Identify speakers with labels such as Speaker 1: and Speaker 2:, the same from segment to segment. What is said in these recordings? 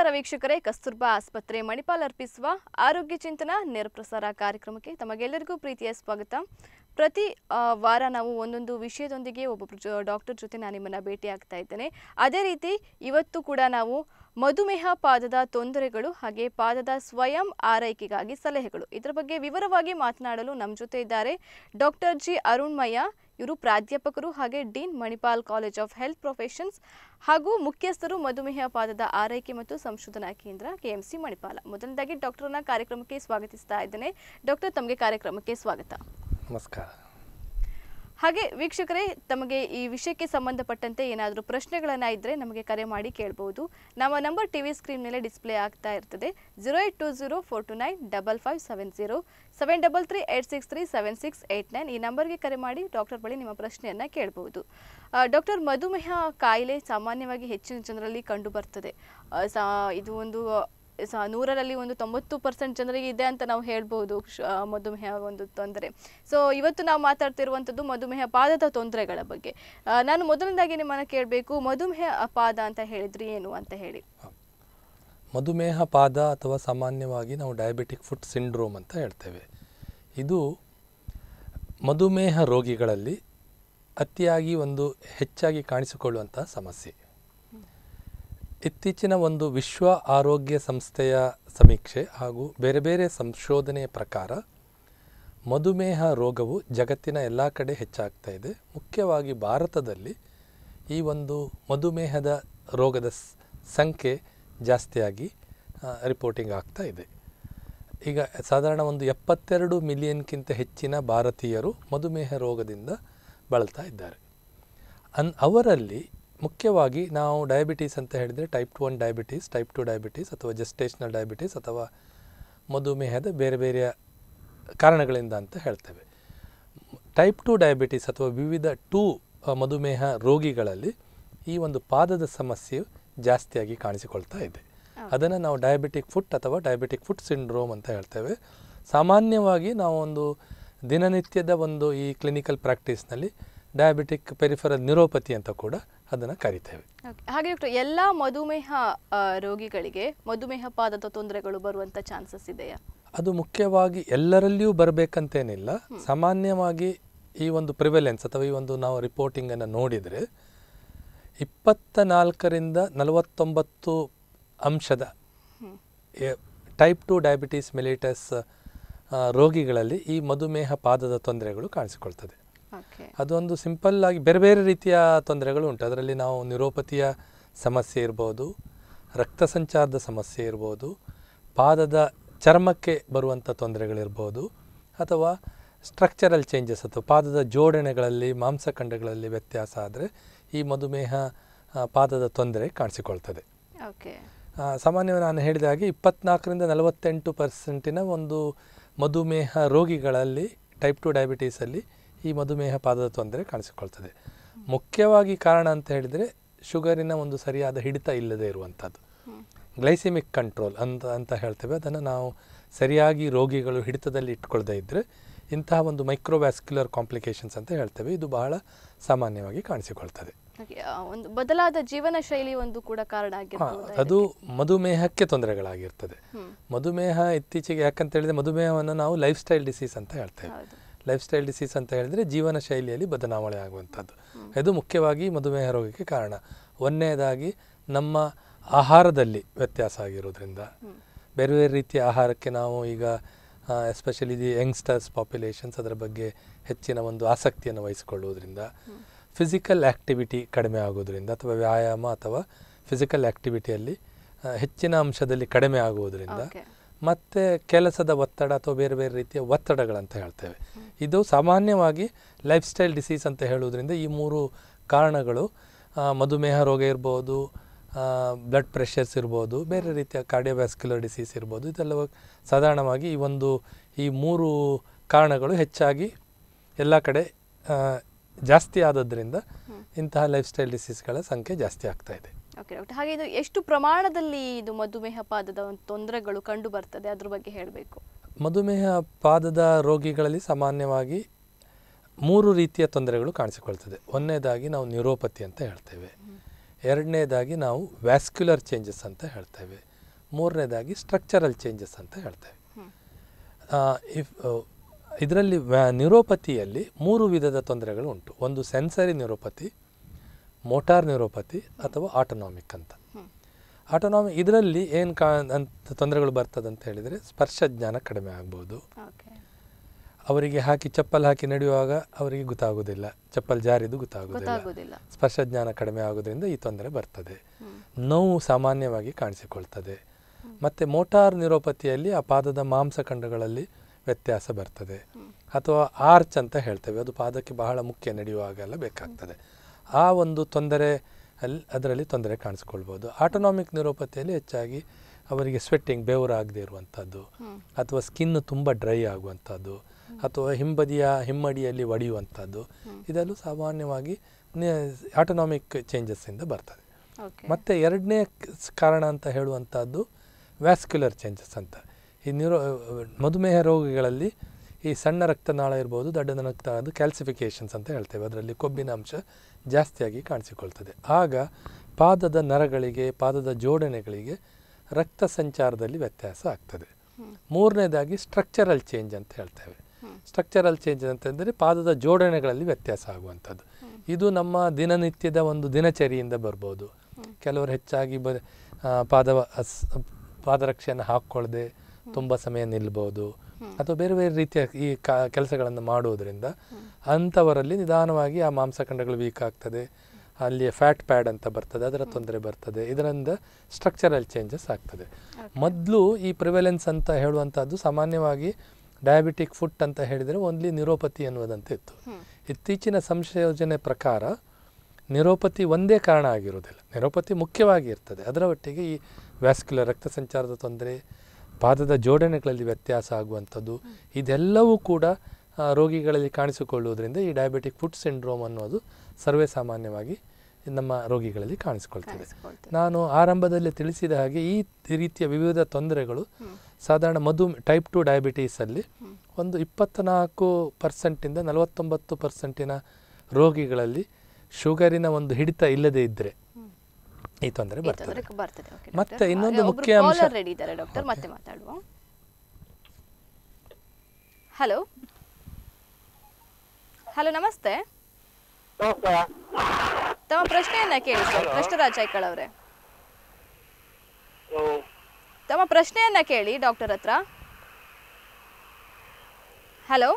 Speaker 1: ನಮಸ್ಕಾರ ವೀಕ್ಷಕರೇ ಕಸ್ತೂರ್ಬಾ ಆಸ್ಪತ್ರೆ ಮಣಿಪಾಲ್ ಅರ್ಪಿಸುವ ಆರೋಗ್ಯ ಚಿಂತನ ನೇರಪ್ರಸಾರ ಕಾರ್ಯಕ್ರಮಕ್ಕೆ ತಮಗೆಲ್ಲರಿಗೂ ಪ್ರೀತಿಯ ಸ್ವಾಗತ ಪ್ರತಿ ವಾರ ನಾವು ಒಂದೊಂದು ವಿಷಯದೊಂದಿಗೆ ಒಬ್ಬ ಡಾಕ್ಟರ್ ಜೊತೆ ನಾನು ನಿಮ್ಮನ್ನು ಭೇಟಿಯಾಗ್ತಾ ಇದ್ದೇನೆ ಅದೇ ರೀತಿ ಇವತ್ತು ಕೂಡ ನಾವು ಮಧುಮೇಹ ಪಾದದ ತೊಂದರೆಗಳು ಹಾಗೆ ಪಾದದ ಸ್ವಯಂ ಆರೈಕೆಗಾಗಿ ಸಲಹೆಗಳು ಇದರ ಬಗ್ಗೆ ವಿವರವಾಗಿ ಮಾತನಾಡಲು ನಮ್ಮ ಜೊತೆ ಇದ್ದಾರೆ ಡಾಕ್ಟರ್ ಜಿ ಅರುಣ್ಮಯ್ಯ ಇವರು ಪ್ರಾಧ್ಯಾಪಕರು ಹಾಗೆ dean Manipal college of health professions ಹಾಗೂ ಮುಖ್ಯಸ್ಥರು ಮಧುಮೇಹ ಪಾದದ ಆರೈಕೆ ಮತ್ತು ಸಂಶೋಧನಾ ಕೇಂದ್ರ ಕೆಎಂಸಿ ಮಣಿಪಾಲ ಮೊದಲನೇದಾಗಿ ಡಾಕ್ಟರ್ನ ಕಾರ್ಯಕ್ರಮಕ್ಕೆ ಸ್ವಾಗತಿಸ್ತಾ ಇದ್ದೇನೆ ಡಾಕ್ಟರ್ ತಮಗೆ ಕಾರ್ಯಕ್ರಮಕ್ಕೆ ಸ್ವಾಗತ ನಮಸ್ಕಾರ ಹಾಗೆ ವೀಕ್ಷಕರೇ ತಮಗೆ ಈ ವಿಷಯಕ್ಕೆ ಸಂಬಂಧಪಟ್ಟಂತೆ ಏನಾದರೂ ಪ್ರಶ್ನೆಗಳನ್ನು ಇದ್ದರೆ ನಮಗೆ ಕರೆ ಮಾಡಿ ಕೇಳಬಹುದು ನಮ್ಮ ನಂಬರ್ ಟಿ ವಿ ಸ್ಕ್ರೀನ್ ಮೇಲೆ ಡಿಸ್ಪ್ಲೇ ಆಗ್ತಾ ಇರ್ತದೆ zero eight two zero four two nine double five seven zero seven double three eight six three seven six eight nine ಈ ನಂಬರ್ಗೆ ಕರೆ ಮಾಡಿ ಡಾಕ್ಟರ್ ಬಳಿ ನಿಮ್ಮ ಪ್ರಶ್ನೆಯನ್ನು ಕೇಳಬಹುದು ಡಾಕ್ಟರ್ ಮಧುಮೇಹ ಕಾಯಿಲೆ ಸಾಮಾನ್ಯವಾಗಿ ಹೆಚ್ಚಿನ ಜನರಲ್ಲಿ ಕಂಡು ಬರ್ತದೆ ಇದು ಒಂದು ನೂರರಲ್ಲಿ ಒಂದು ತೊಂಬತ್ತು ಪರ್ಸೆಂಟ್ ಜನರಿಗೆ ಇದೆ ಅಂತ ನಾವು ಹೇಳ್ಬೋದು ಮಧುಮೇಹ ಒಂದು ತೊಂದರೆ ಸೊ ಇವತ್ತು ನಾವು ಮಾತಾಡ್ತಿರುವಂಥದ್ದು ಮಧುಮೇಹ ಪಾದದ ತೊಂದರೆಗಳ ಬಗ್ಗೆ ನಾನು ಮೊದಲನೇದಾಗಿ ನಿಮ್ಮನ್ನು ಕೇಳಬೇಕು ಮಧುಮೇಹ ಪಾದ ಅಂತ ಹೇಳಿದ್ರಿ ಏನು ಅಂತ ಹೇಳಿ
Speaker 2: ಮಧುಮೇಹ ಪಾದ ಅಥವಾ ಸಾಮಾನ್ಯವಾಗಿ ನಾವು ಡಯಾಬಿಟಿಕ್ ಫುಡ್ ಸಿಂಡ್ರೋಮ್ ಅಂತ ಹೇಳ್ತೇವೆ ಇದು ಮಧುಮೇಹ ರೋಗಿಗಳಲ್ಲಿ ಅತಿಯಾಗಿ ಒಂದು ಹೆಚ್ಚಾಗಿ ಕಾಣಿಸಿಕೊಳ್ಳುವಂಥ ಸಮಸ್ಯೆ ಇತ್ತೀಚಿನ ಒಂದು ವಿಶ್ವ ಆರೋಗ್ಯ ಸಂಸ್ಥೆಯ ಸಮೀಕ್ಷೆ ಹಾಗೂ ಬೇರೆ ಬೇರೆ ಸಂಶೋಧನೆಯ ಪ್ರಕಾರ ಮಧುಮೇಹ ರೋಗವು ಜಗತ್ತಿನ ಎಲ್ಲ ಕಡೆ ಹೆಚ್ಚಾಗ್ತಾ ಇದೆ ಮುಖ್ಯವಾಗಿ ಭಾರತದಲ್ಲಿ ಈ ಒಂದು ಮಧುಮೇಹದ ರೋಗದ ಸಂಖ್ಯೆ ಜಾಸ್ತಿಯಾಗಿ ರಿಪೋರ್ಟಿಂಗ್ ಆಗ್ತಾ ಇದೆ ಈಗ ಸಾಧಾರಣ ಒಂದು ಎಪ್ಪತ್ತೆರಡು ಮಿಲಿಯನ್ಗಿಂತ ಹೆಚ್ಚಿನ ಭಾರತೀಯರು ಮಧುಮೇಹ ರೋಗದಿಂದ ಬಳಲ್ತಾ ಇದ್ದಾರೆ ಅನ್ ಅವರಲ್ಲಿ ಮುಖ್ಯವಾಗಿ ನಾವು ಡಯಾಬಿಟೀಸ್ ಅಂತ ಹೇಳಿದರೆ type one diabetes type two diabetes ಅಥವಾ ಜೆಸ್ಟೇಷನಲ್ ಡಯಾಬಿಟೀಸ್ ಅಥವಾ ಮಧುಮೇಹದ ಬೇರೆ ಬೇರೆ ಕಾರಣಗಳಿಂದ ಅಂತ ಹೇಳ್ತೇವೆ ಟೈಪ್ ಟು ಡಯಾಬಿಟೀಸ್ ಅಥವಾ ವಿವಿಧ ಟೂ ಮಧುಮೇಹ ರೋಗಿಗಳಲ್ಲಿ ಈ ಒಂದು ಪಾದದ ಸಮಸ್ಯೆಯು ಜಾಸ್ತಿಯಾಗಿ ಕಾಣಿಸಿಕೊಳ್ತಾ ಇದೆ ಅದನ್ನು ನಾವು ಡಯಾಬಿಟಿಕ್ ಫುಟ್ ಅಥವಾ ಡಯಾಬಿಟಿಕ್ ಫುಟ್ ಸಿಂಡ್ರೋಮ್ ಅಂತ ಹೇಳ್ತೇವೆ ಸಾಮಾನ್ಯವಾಗಿ ನಾವು ಒಂದು ದಿನನಿತ್ಯದ ಒಂದು ಈ ಕ್ಲಿನಿಕಲ್ ಪ್ರಾಕ್ಟೀಸ್ನಲ್ಲಿ ಡಯಾಬಿಟಿಕ್ ಪೆರಿಫರಲ್ ನ್ಯೂರೋಪತಿ ಅಂತ ಕೂಡ ಅದನ್ನು ಕರಿತೇವೆ
Speaker 1: ಹಾಗೆ ಎಲ್ಲ ಮಧುಮೇಹ ರೋಗಿಗಳಿಗೆ ಮಧುಮೇಹ ಪಾದದ ತೊಂದರೆಗಳು ಬರುವಂಥ ಚಾನ್ಸಸ್ ಇದೆಯಾ
Speaker 2: ಅದು ಮುಖ್ಯವಾಗಿ ಎಲ್ಲರಲ್ಲಿಯೂ ಬರಬೇಕಂತೇನಿಲ್ಲ ಸಾಮಾನ್ಯವಾಗಿ ಈ ಒಂದು ಪ್ರಿವೆಲೆನ್ಸ್ ಅಥವಾ ಈ ಒಂದು ನಾವು ರಿಪೋರ್ಟಿಂಗನ್ನು ನೋಡಿದರೆ ಇಪ್ಪತ್ತ ನಾಲ್ಕರಿಂದ ನಲವತ್ತೊಂಬತ್ತು ಅಂಶದ ಟೈಪ್ ಟು ಡಯಾಬಿಟೀಸ್ ಮೆಲಿಟಸ್ ರೋಗಿಗಳಲ್ಲಿ ಈ ಮಧುಮೇಹ ಪಾದದ ತೊಂದರೆಗಳು ಕಾಣಿಸಿಕೊಳ್ತದೆ ಅದೊಂದು ಸಿಂಪಲ್ ಆಗಿ ಬೇರೆ ಬೇರೆ ರೀತಿಯ ತೊಂದರೆಗಳು ಉಂಟು ಅದರಲ್ಲಿ ನಾವು ನ್ಯೂರೋಪತಿಯ ಸಮಸ್ಯೆ ಇರ್ಬೋದು ರಕ್ತ ಸಂಚಾರದ ಸಮಸ್ಯೆ ಇರ್ಬೋದು ಪಾದದ ಚರ್ಮಕ್ಕೆ ಬರುವಂಥ ತೊಂದರೆಗಳಿರ್ಬೋದು ಅಥವಾ ಸ್ಟ್ರಕ್ಚರಲ್ ಚೇಂಜಸ್ ಅಥವಾ ಪಾದದ ಜೋಡಣೆಗಳಲ್ಲಿ ಮಾಂಸಖಂಡಗಳಲ್ಲಿ ವ್ಯತ್ಯಾಸ ಆದರೆ ಈ ಮಧುಮೇಹ ಪಾದದ ತೊಂದರೆ ಕಾಣಿಸಿಕೊಳ್ತದೆ ಸಾಮಾನ್ಯವಾಗಿ ನಾನು ಹೇಳಿದ ಹಾಗೆ ಇಪ್ಪತ್ನಾಲ್ಕರಿಂದ ನಲವತ್ತೆಂಟು ಪರ್ಸೆಂಟಿನ ಒಂದು ಮಧುಮೇಹ ರೋಗಿಗಳಲ್ಲಿ ಟೈಪ್ ಟು ಡಯಾಬಿಟೀಸಲ್ಲಿ ಈ ಮಧುಮೇಹ ಪಾದದ ತೊಂದರೆ ಕಾಣಿಸಿಕೊಳ್ತದೆ ಮುಖ್ಯವಾಗಿ ಕಾರಣ ಅಂತ ಹೇಳಿದರೆ ಶುಗರಿನ ಒಂದು ಸರಿಯಾದ ಹಿಡಿತ ಇಲ್ಲದೆ ಇರುವಂಥದ್ದು ಗ್ಲೈಸಿಮಿಕ್ ಕಂಟ್ರೋಲ್ ಅಂತ ಅಂತ ಹೇಳ್ತೇವೆ ಅದನ್ನು ನಾವು ಸರಿಯಾಗಿ ರೋಗಿಗಳು ಹಿಡಿತದಲ್ಲಿ ಇಟ್ಕೊಳ್ಳದೇ ಇದ್ದರೆ ಇಂತಹ ಒಂದು ಮೈಕ್ರೋವ್ಯಾಸ್ಕ್ಯುಲರ್ ಕಾಂಪ್ಲಿಕೇಶನ್ಸ್ ಅಂತ ಹೇಳ್ತೇವೆ ಇದು ಬಹಳ ಸಾಮಾನ್ಯವಾಗಿ ಕಾಣಿಸಿಕೊಳ್ತದೆ
Speaker 1: ಒಂದು ಬದಲಾದ ಜೀವನ ಶೈಲಿ ಒಂದು ಕೂಡ ಕಾರಣ
Speaker 2: ಅದು ಮಧುಮೇಹಕ್ಕೆ ತೊಂದರೆಗಳಾಗಿರ್ತದೆ ಮಧುಮೇಹ ಇತ್ತೀಚೆಗೆ ಯಾಕಂತ ಹೇಳಿದ್ರೆ ಮಧುಮೇಹವನ್ನು ನಾವು ಲೈಫ್ ಸ್ಟೈಲ್ ಡಿಸೀಸ್ ಅಂತ ಹೇಳ್ತೇವೆ ಲೈಫ್ ಸ್ಟೈಲ್ ಡಿಸೀಸ್ ಅಂತ ಹೇಳಿದರೆ ಜೀವನ ಶೈಲಿಯಲ್ಲಿ ಬದಲಾವಣೆ ಆಗುವಂಥದ್ದು ಇದು ಮುಖ್ಯವಾಗಿ ಮಧುಮೇಹ ರೋಗಕ್ಕೆ ಕಾರಣ ಒಂದನೇದಾಗಿ ನಮ್ಮ ಆಹಾರದಲ್ಲಿ ವ್ಯತ್ಯಾಸ ಆಗಿರೋದ್ರಿಂದ ಬೇರೆ ಬೇರೆ ರೀತಿಯ ಆಹಾರಕ್ಕೆ ನಾವು ಈಗ ಎಸ್ಪೆಷಲಿ ದಿ ಯಂಗ್ಸ್ಟರ್ಸ್ ಪಾಪ್ಯುಲೇಷನ್ಸ್ ಅದರ ಬಗ್ಗೆ ಹೆಚ್ಚಿನ ಒಂದು ಆಸಕ್ತಿಯನ್ನು ವಹಿಸಿಕೊಳ್ಳುವುದರಿಂದ ಫಿಸಿಕಲ್ ಆ್ಯಕ್ಟಿವಿಟಿ ಕಡಿಮೆ ಆಗೋದ್ರಿಂದ ಅಥವಾ ವ್ಯಾಯಾಮ ಅಥವಾ ಫಿಸಿಕಲ್ ಆ್ಯಕ್ಟಿವಿಟಿಯಲ್ಲಿ ಹೆಚ್ಚಿನ ಅಂಶದಲ್ಲಿ ಕಡಿಮೆ ಆಗುವುದರಿಂದ ಮತ್ತು ಕೆಲಸದ ಒತ್ತಡ ಅಥವಾ ಬೇರೆ ಬೇರೆ ರೀತಿಯ ಒತ್ತಡಗಳಂತ ಹೇಳ್ತೇವೆ ಇದು ಸಾಮಾನ್ಯವಾಗಿ ಲೈಫ್ ಸ್ಟೈಲ್ ಡಿಸೀಸ್ ಅಂತ ಹೇಳುವುದರಿಂದ ಈ ಮೂರು ಕಾರಣಗಳು ಮಧುಮೇಹ ರೋಗ ಇರ್ಬೋದು ಬ್ಲಡ್ ಪ್ರೆಷರ್ಸ್ ಇರ್ಬೋದು ಬೇರೆ ರೀತಿಯ ಕಾರ್ಡಿಯೋವ್ಯಾಸ್ಕ್ಯುಲರ್ ಡಿಸೀಸ್ ಇರ್ಬೋದು ಇದೆಲ್ಲ ಸಾಧಾರಣವಾಗಿ ಈ ಒಂದು ಈ ಮೂರು ಕಾರಣಗಳು ಹೆಚ್ಚಾಗಿ ಎಲ್ಲ ಕಡೆ ಜಾಸ್ತಿ ಆದದ್ರಿಂದ ಇಂತಹ ಲೈಫ್ ಸ್ಟೈಲ್ ಡಿಸೀಸ್ಗಳ ಸಂಖ್ಯೆ ಜಾಸ್ತಿ ಆಗ್ತಾ ಇದೆ
Speaker 1: ಓಕೆ ಡಾಕ್ಟರ್ ಹಾಗೆ ಇದು ಎಷ್ಟು ಪ್ರಮಾಣದಲ್ಲಿ ಇದು ಮಧುಮೇಹ ಪಾದದ ಒಂದು ತೊಂದರೆಗಳು ಕಂಡು ಬರ್ತದೆ ಅದ್ರ ಬಗ್ಗೆ ಹೇಳಬೇಕು
Speaker 2: ಮಧುಮೇಹ ಪಾದದ ರೋಗಿಗಳಲ್ಲಿ ಸಾಮಾನ್ಯವಾಗಿ ಮೂರು ರೀತಿಯ ತೊಂದರೆಗಳು ಕಾಣಿಸಿಕೊಳ್ತದೆ ಒಂದನೇದಾಗಿ ನಾವು ನ್ಯೂರೋಪತಿ ಅಂತ ಹೇಳ್ತೇವೆ ಎರಡನೇದಾಗಿ ನಾವು ವ್ಯಾಸ್ಕ್ಯುಲರ್ ಚೇಂಜಸ್ ಅಂತ ಹೇಳ್ತೇವೆ ಮೂರನೇದಾಗಿ ಸ್ಟ್ರಕ್ಚರಲ್ ಚೇಂಜಸ್ ಅಂತ ಹೇಳ್ತೇವೆ ಇಫ್ ಇದರಲ್ಲಿ ನ್ಯೂರೋಪತಿಯಲ್ಲಿ ಮೂರು ವಿಧದ ತೊಂದರೆಗಳು ಉಂಟು ಒಂದು ಸೆನ್ಸರಿ ನ್ಯೂರೋಪತಿ ಮೋಟಾರ್ ನ್ಯೂರೋಪತಿ ಅಥವಾ ಆಟೋನಾಮಿಕ್ ಅಂತ ಆಟೋನಾಮಿಕ್ ಇದರಲ್ಲಿ ಏನು ಕಾ ಅಂತ ತೊಂದರೆಗಳು ಬರ್ತದೆ ಅಂತ ಹೇಳಿದರೆ ಸ್ಪರ್ಶ ಜ್ಞಾನ ಕಡಿಮೆ ಆಗ್ಬೋದು ಅವರಿಗೆ ಹಾಕಿ ಚಪ್ಪಲ್ ಹಾಕಿ ನಡೆಯುವಾಗ ಅವರಿಗೆ ಗೊತ್ತಾಗೋದಿಲ್ಲ ಚಪ್ಪಲ್ ಜಾರಿದು ಗೊತ್ತಾಗೋದಿಲ್ಲ ಸ್ಪರ್ಶ ಜ್ಞಾನ ಕಡಿಮೆ ಆಗೋದ್ರಿಂದ ಈ ತೊಂದರೆ ಬರ್ತದೆ ನೋವು ಸಾಮಾನ್ಯವಾಗಿ ಕಾಣಿಸಿಕೊಳ್ತದೆ ಮತ್ತು ಮೋಟಾರ್ ನ್ಯೂರೋಪತಿಯಲ್ಲಿ ಆ ಪಾದದ ಮಾಂಸಖಂಡಗಳಲ್ಲಿ ವ್ಯತ್ಯಾಸ ಬರ್ತದೆ ಅಥವಾ ಆರ್ಚ್ ಅಂತ ಹೇಳ್ತೇವೆ ಅದು ಪಾದಕ್ಕೆ ಬಹಳ ಮುಖ್ಯ ನಡೆಯುವಾಗೆಲ್ಲ ಬೇಕಾಗ್ತದೆ ಆ ಒಂದು ತೊಂದರೆ ಅಲ್ಲಿ ಅದರಲ್ಲಿ ತೊಂದರೆ ಕಾಣಿಸ್ಕೊಳ್ಬೋದು ಆಟೋನಾಮಿಕ್ ನ್ಯೂರೋಪತಿಯಲ್ಲಿ ಹೆಚ್ಚಾಗಿ ಅವರಿಗೆ ಸ್ವೆಟ್ಟಿಂಗ್ ಬೆವರಾಗದೇ ಇರುವಂಥದ್ದು ಅಥವಾ ಸ್ಕಿನ್ ತುಂಬ ಡ್ರೈ ಆಗುವಂಥದ್ದು ಅಥವಾ ಹಿಂಬದಿಯ ಹಿಮ್ಮಡಿಯಲ್ಲಿ ಒಡೆಯುವಂಥದ್ದು ಇದೆಲ್ಲೂ ಸಾಮಾನ್ಯವಾಗಿ ಆಟೋನಾಮಿಕ್ ಚೇಂಜಸ್ಸಿಂದ ಬರ್ತದೆ ಮತ್ತು ಎರಡನೇ ಕಾರಣ ಅಂತ ಹೇಳುವಂಥದ್ದು ವ್ಯಾಸ್ಕ್ಯುಲರ್ ಚೇಂಜಸ್ ಅಂತ ಈ ನ್ಯೂರೋ ಮಧುಮೇಹ ರೋಗಿಗಳಲ್ಲಿ ಈ ಸಣ್ಣ ರಕ್ತನಾಳ ಇರ್ಬೋದು ದೊಡ್ಡ ರಕ್ತನಾಳದ ಕ್ಯಾಲ್ಸಿಫಿಕೇಷನ್ಸ್ ಅಂತ ಹೇಳ್ತೇವೆ ಅದರಲ್ಲಿ ಕೊಬ್ಬಿನ ಅಂಶ ಜಾಸ್ತಿಯಾಗಿ ಕಾಣಿಸಿಕೊಳ್ತದೆ ಆಗ ಪಾದದ ನರಗಳಿಗೆ ಪಾದದ ಜೋಡಣೆಗಳಿಗೆ ರಕ್ತ ಸಂಚಾರದಲ್ಲಿ ವ್ಯತ್ಯಾಸ ಆಗ್ತದೆ ಮೂರನೇದಾಗಿ ಸ್ಟ್ರಕ್ಚರಲ್ ಚೇಂಜ್ ಅಂತ ಹೇಳ್ತೇವೆ ಸ್ಟ್ರಕ್ಚರಲ್ ಚೇಂಜ್ ಅಂತಂದರೆ ಪಾದದ ಜೋಡಣೆಗಳಲ್ಲಿ ವ್ಯತ್ಯಾಸ ಆಗುವಂಥದ್ದು ಇದು ನಮ್ಮ ದಿನನಿತ್ಯದ ಒಂದು ದಿನಚರಿಯಿಂದ ಬರ್ಬೋದು ಕೆಲವರು ಹೆಚ್ಚಾಗಿ ಬ ಪಾದ ಪಾದರಕ್ಷೆಯನ್ನು ಹಾಕ್ಕೊಳ್ಳದೆ ತುಂಬ ಸಮಯ ನಿಲ್ಬೋದು ಅಥವಾ ಬೇರೆ ಬೇರೆ ರೀತಿಯ ಈ ಕೆಲಸಗಳನ್ನು ಮಾಡುವುದರಿಂದ ಅಂಥವರಲ್ಲಿ ನಿಧಾನವಾಗಿ ಆ ಮಾಂಸಖಂಡಗಳು ವೀಕ್ ಆಗ್ತದೆ ಅಲ್ಲಿಯ ಫ್ಯಾಟ್ ಪ್ಯಾಡ್ ಅಂತ ಬರ್ತದೆ ಅದರ ತೊಂದರೆ ಬರ್ತದೆ ಇದರಿಂದ ಸ್ಟ್ರಕ್ಚರಲ್ ಚೇಂಜಸ್ ಆಗ್ತದೆ ಮೊದಲು ಈ ಪ್ರಿವೆಲೆನ್ಸ್ ಅಂತ ಹೇಳುವಂಥದ್ದು ಸಾಮಾನ್ಯವಾಗಿ ಡಯಾಬಿಟಿಕ್ ಫುಟ್ ಅಂತ ಹೇಳಿದರೆ ಓನ್ಲಿ ನಿರೋಪತಿ ಅನ್ನುವುದಂತೆ ಇತ್ತು ಇತ್ತೀಚಿನ ಸಂಶಯೋಜನೆ ಪ್ರಕಾರ ನಿರೋಪತಿ ಒಂದೇ ಕಾರಣ ಆಗಿರುವುದಿಲ್ಲ ನಿರೋಪತಿ ಮುಖ್ಯವಾಗಿ ಇರ್ತದೆ ಅದರ ಒಟ್ಟಿಗೆ ಈ ವ್ಯಾಸ್ಕ್ಯುಲರ್ ರಕ್ತ ಸಂಚಾರದ ತೊಂದರೆ ಪಾದದ ಜೋಡಣೆಗಳಲ್ಲಿ ವ್ಯತ್ಯಾಸ ಆಗುವಂಥದ್ದು ಇದೆಲ್ಲವೂ ಕೂಡ ರೋಗಿಗಳಲ್ಲಿ ಕಾಣಿಸಿಕೊಳ್ಳುವುದರಿಂದ ಈ ಡಯಾಬಿಟಿಕ್ ಫುಟ್ ಸಿಂಡ್ರೋಮ್ ಅನ್ನೋದು ಸರ್ವೇ ಸಾಮಾನ್ಯವಾಗಿ ನಮ್ಮ ರೋಗಿಗಳಲ್ಲಿ ಕಾಣಿಸಿಕೊಳ್ತೇವೆ ನಾನು ಆರಂಭದಲ್ಲಿ ತಿಳಿಸಿದ ಹಾಗೆ ಈ ರೀತಿಯ ವಿವಿಧ ತೊಂದರೆಗಳು ಸಾಧಾರಣ ಮಧು ಟೈಪ್ ಟು ಡಯಾಬಿಟೀಸಲ್ಲಿ ಒಂದು ಇಪ್ಪತ್ತ್ನಾಲ್ಕು ಪರ್ಸೆಂಟಿಂದ ನಲವತ್ತೊಂಬತ್ತು ಪರ್ಸೆಂಟಿನ ರೋಗಿಗಳಲ್ಲಿ ಶುಗರಿನ ಒಂದು ಹಿಡಿತ ಇಲ್ಲದೇ ಇದ್ದರೆ ಈ ತೊಂದರೆ ಬರ್ತದೆ ಮತ್ತೆ ಇನ್ನೊಂದು ಮುಖ್ಯ ಅಂಶ ರೆಡಿ
Speaker 1: ಇದ್ದಾರೆ ಡಾಕ್ಟರ್ ಮತ್ತೆ ಮಾತಾಡುವ ಹಲೋ ಹಲೋ ನಮಸ್ತೆ ತಮ್ಮ ಪ್ರಶ್ನೆಯನ್ನ ಕೇಳಿ ಸರ್ ಕೃಷ್ಣರಾಜ್ ಐಕಳ್ ಅವರೇ ತಮ್ಮ ಪ್ರಶ್ನೆಯನ್ನ ಕೇಳಿ ಡಾಕ್ಟರ್ ಹತ್ರ ಹಲೋ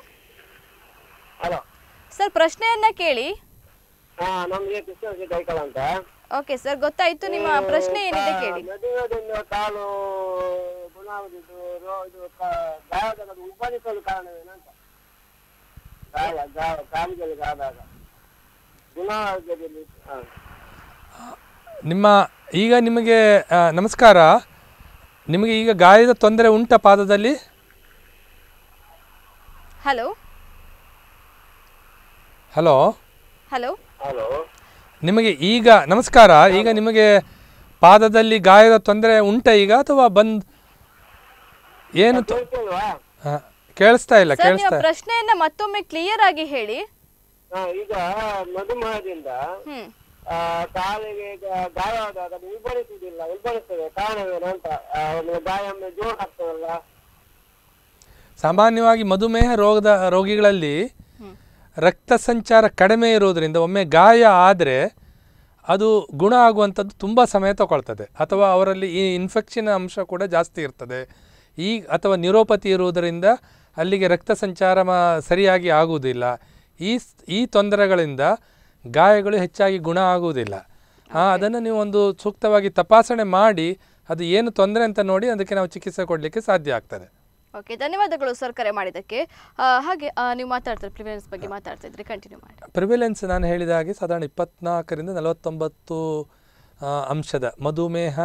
Speaker 1: ಸರ್ ಪ್ರಶ್ನೆಯನ್ನ ಕೇಳಿ
Speaker 3: ನಮಗೆ ಕೃಷ್ಣರಾಜ್ ಐಕಳ ಅಂತ
Speaker 1: ಓಕೆ ಸರ್ ಗೊತ್ತಾಯ್ತು ನಿಮ್ಮ ಪ್ರಶ್ನೆ ಏನಿದೆ ಕೇಳಿ
Speaker 3: ಕಾಲು ಇದು ಗಾಯದ ಉಬ್ಬನಿಸಲು ಕಾರಣವೇನಂತ ಗಾಯ ಗಾಯ ಕಾಲಿಗೆಲ್ಲ
Speaker 2: ನಿಮ್ಮ ಈಗ ನಿಮಗೆ ನಮಸ್ಕಾರ ನಿಮಗೆ ಈಗ ಗಾಯದ ತೊಂದರೆ ಉಂಟ ಪಾದದಲ್ಲಿ ಹಲೋ ಹಲೋ
Speaker 1: ಹಲೋ ಹಲೋ
Speaker 2: ನಿಮಗೆ ಈಗ ನಮಸ್ಕಾರ ಈಗ ನಿಮಗೆ ಪಾದದಲ್ಲಿ ಗಾಯದ ತೊಂದರೆ ಉಂಟ ಈಗ ಅಥವಾ ಬಂದ್ ಏನು ಕೇಳಿಸ್ತಾ ಇಲ್ಲ ಕೇಳಿಸ್ತಾ
Speaker 1: ಪ್ರಶ್ನೆಯನ್ನ ಮತ್ತೊಮ್ಮೆ ಕ್ಲಿಯರ್ ಆಗಿ ಹೇಳಿ ಈಗ ಮಧುಮೇಹದಿಂದ ಕಾಲಿಗೆ ಗಾಯವಾದಾಗ
Speaker 3: ಉಲ್ಬಣಿಸುವುದಿಲ್ಲ ಉಲ್ಬಣಿಸ್ತದೆ ಕಾರಣವೇನು ಅಂತ ಗಾಯ
Speaker 2: ಸಾಮಾನ್ಯವಾಗಿ ಮಧುಮೇಹ ರೋಗದ ರೋಗಿಗಳಲ್ಲಿ ರಕ್ತ ಸಂಚಾರ ಕಡಿಮೆ ಇರೋದರಿಂದ ಒಮ್ಮೆ ಗಾಯ ಆದರೆ ಅದು ಗುಣ ಆಗುವಂಥದ್ದು ತುಂಬ ಸಮಯ ತಗೊಳ್ತದೆ ಅಥವಾ ಅವರಲ್ಲಿ ಈ ಇನ್ಫೆಕ್ಷನ್ ಅಂಶ ಕೂಡ ಜಾಸ್ತಿ ಇರ್ತದೆ ಈ ಅಥವಾ ನ್ಯೂರೋಪತಿ ಇರುವುದರಿಂದ ಅಲ್ಲಿಗೆ ರಕ್ತ ಸಂಚಾರ ಸರಿಯಾಗಿ ಆಗುವುದಿಲ್ಲ ಈ ಈ ತೊಂದರೆಗಳಿಂದ ಗಾಯಗಳು ಹೆಚ್ಚಾಗಿ ಗುಣ ಆಗುವುದಿಲ್ಲ ಹಾಂ ಅದನ್ನು ನೀವು ಒಂದು ಸೂಕ್ತವಾಗಿ ತಪಾಸಣೆ ಮಾಡಿ ಅದು ಏನು ತೊಂದರೆ ಅಂತ ನೋಡಿ ಅದಕ್ಕೆ ನಾವು ಚಿಕಿತ್ಸೆ ಕೊಡಲಿಕ್ಕೆ ಸಾಧ್ಯ ಆಗ್ತದೆ
Speaker 1: ಓಕೆ ಧನ್ಯವಾದಗಳು ಸರ್ ಕರೆ ಮಾಡಿದ್ದಕ್ಕೆ ಹಾಗೆ ನೀವು ಮಾತಾಡ್ತಾರೆ ಪ್ರಿವಿಲೆನ್ಸ್ ಬಗ್ಗೆ ಮಾತಾಡ್ತಾ ಇದ್ರೆ ಕಂಟಿನ್ಯೂ ಮಾಡಿ
Speaker 2: ಪ್ರಿವಿಲೆನ್ಸ್ ನಾನು ಹೇಳಿದ ಹಾಗೆ ಸಾಧಾರಣ ಇಪ್ಪತ್ನಾಲ್ಕರಿಂದ ನಲವತ್ತೊಂಬತ್ತು ಅಂಶದ ಮಧುಮೇಹ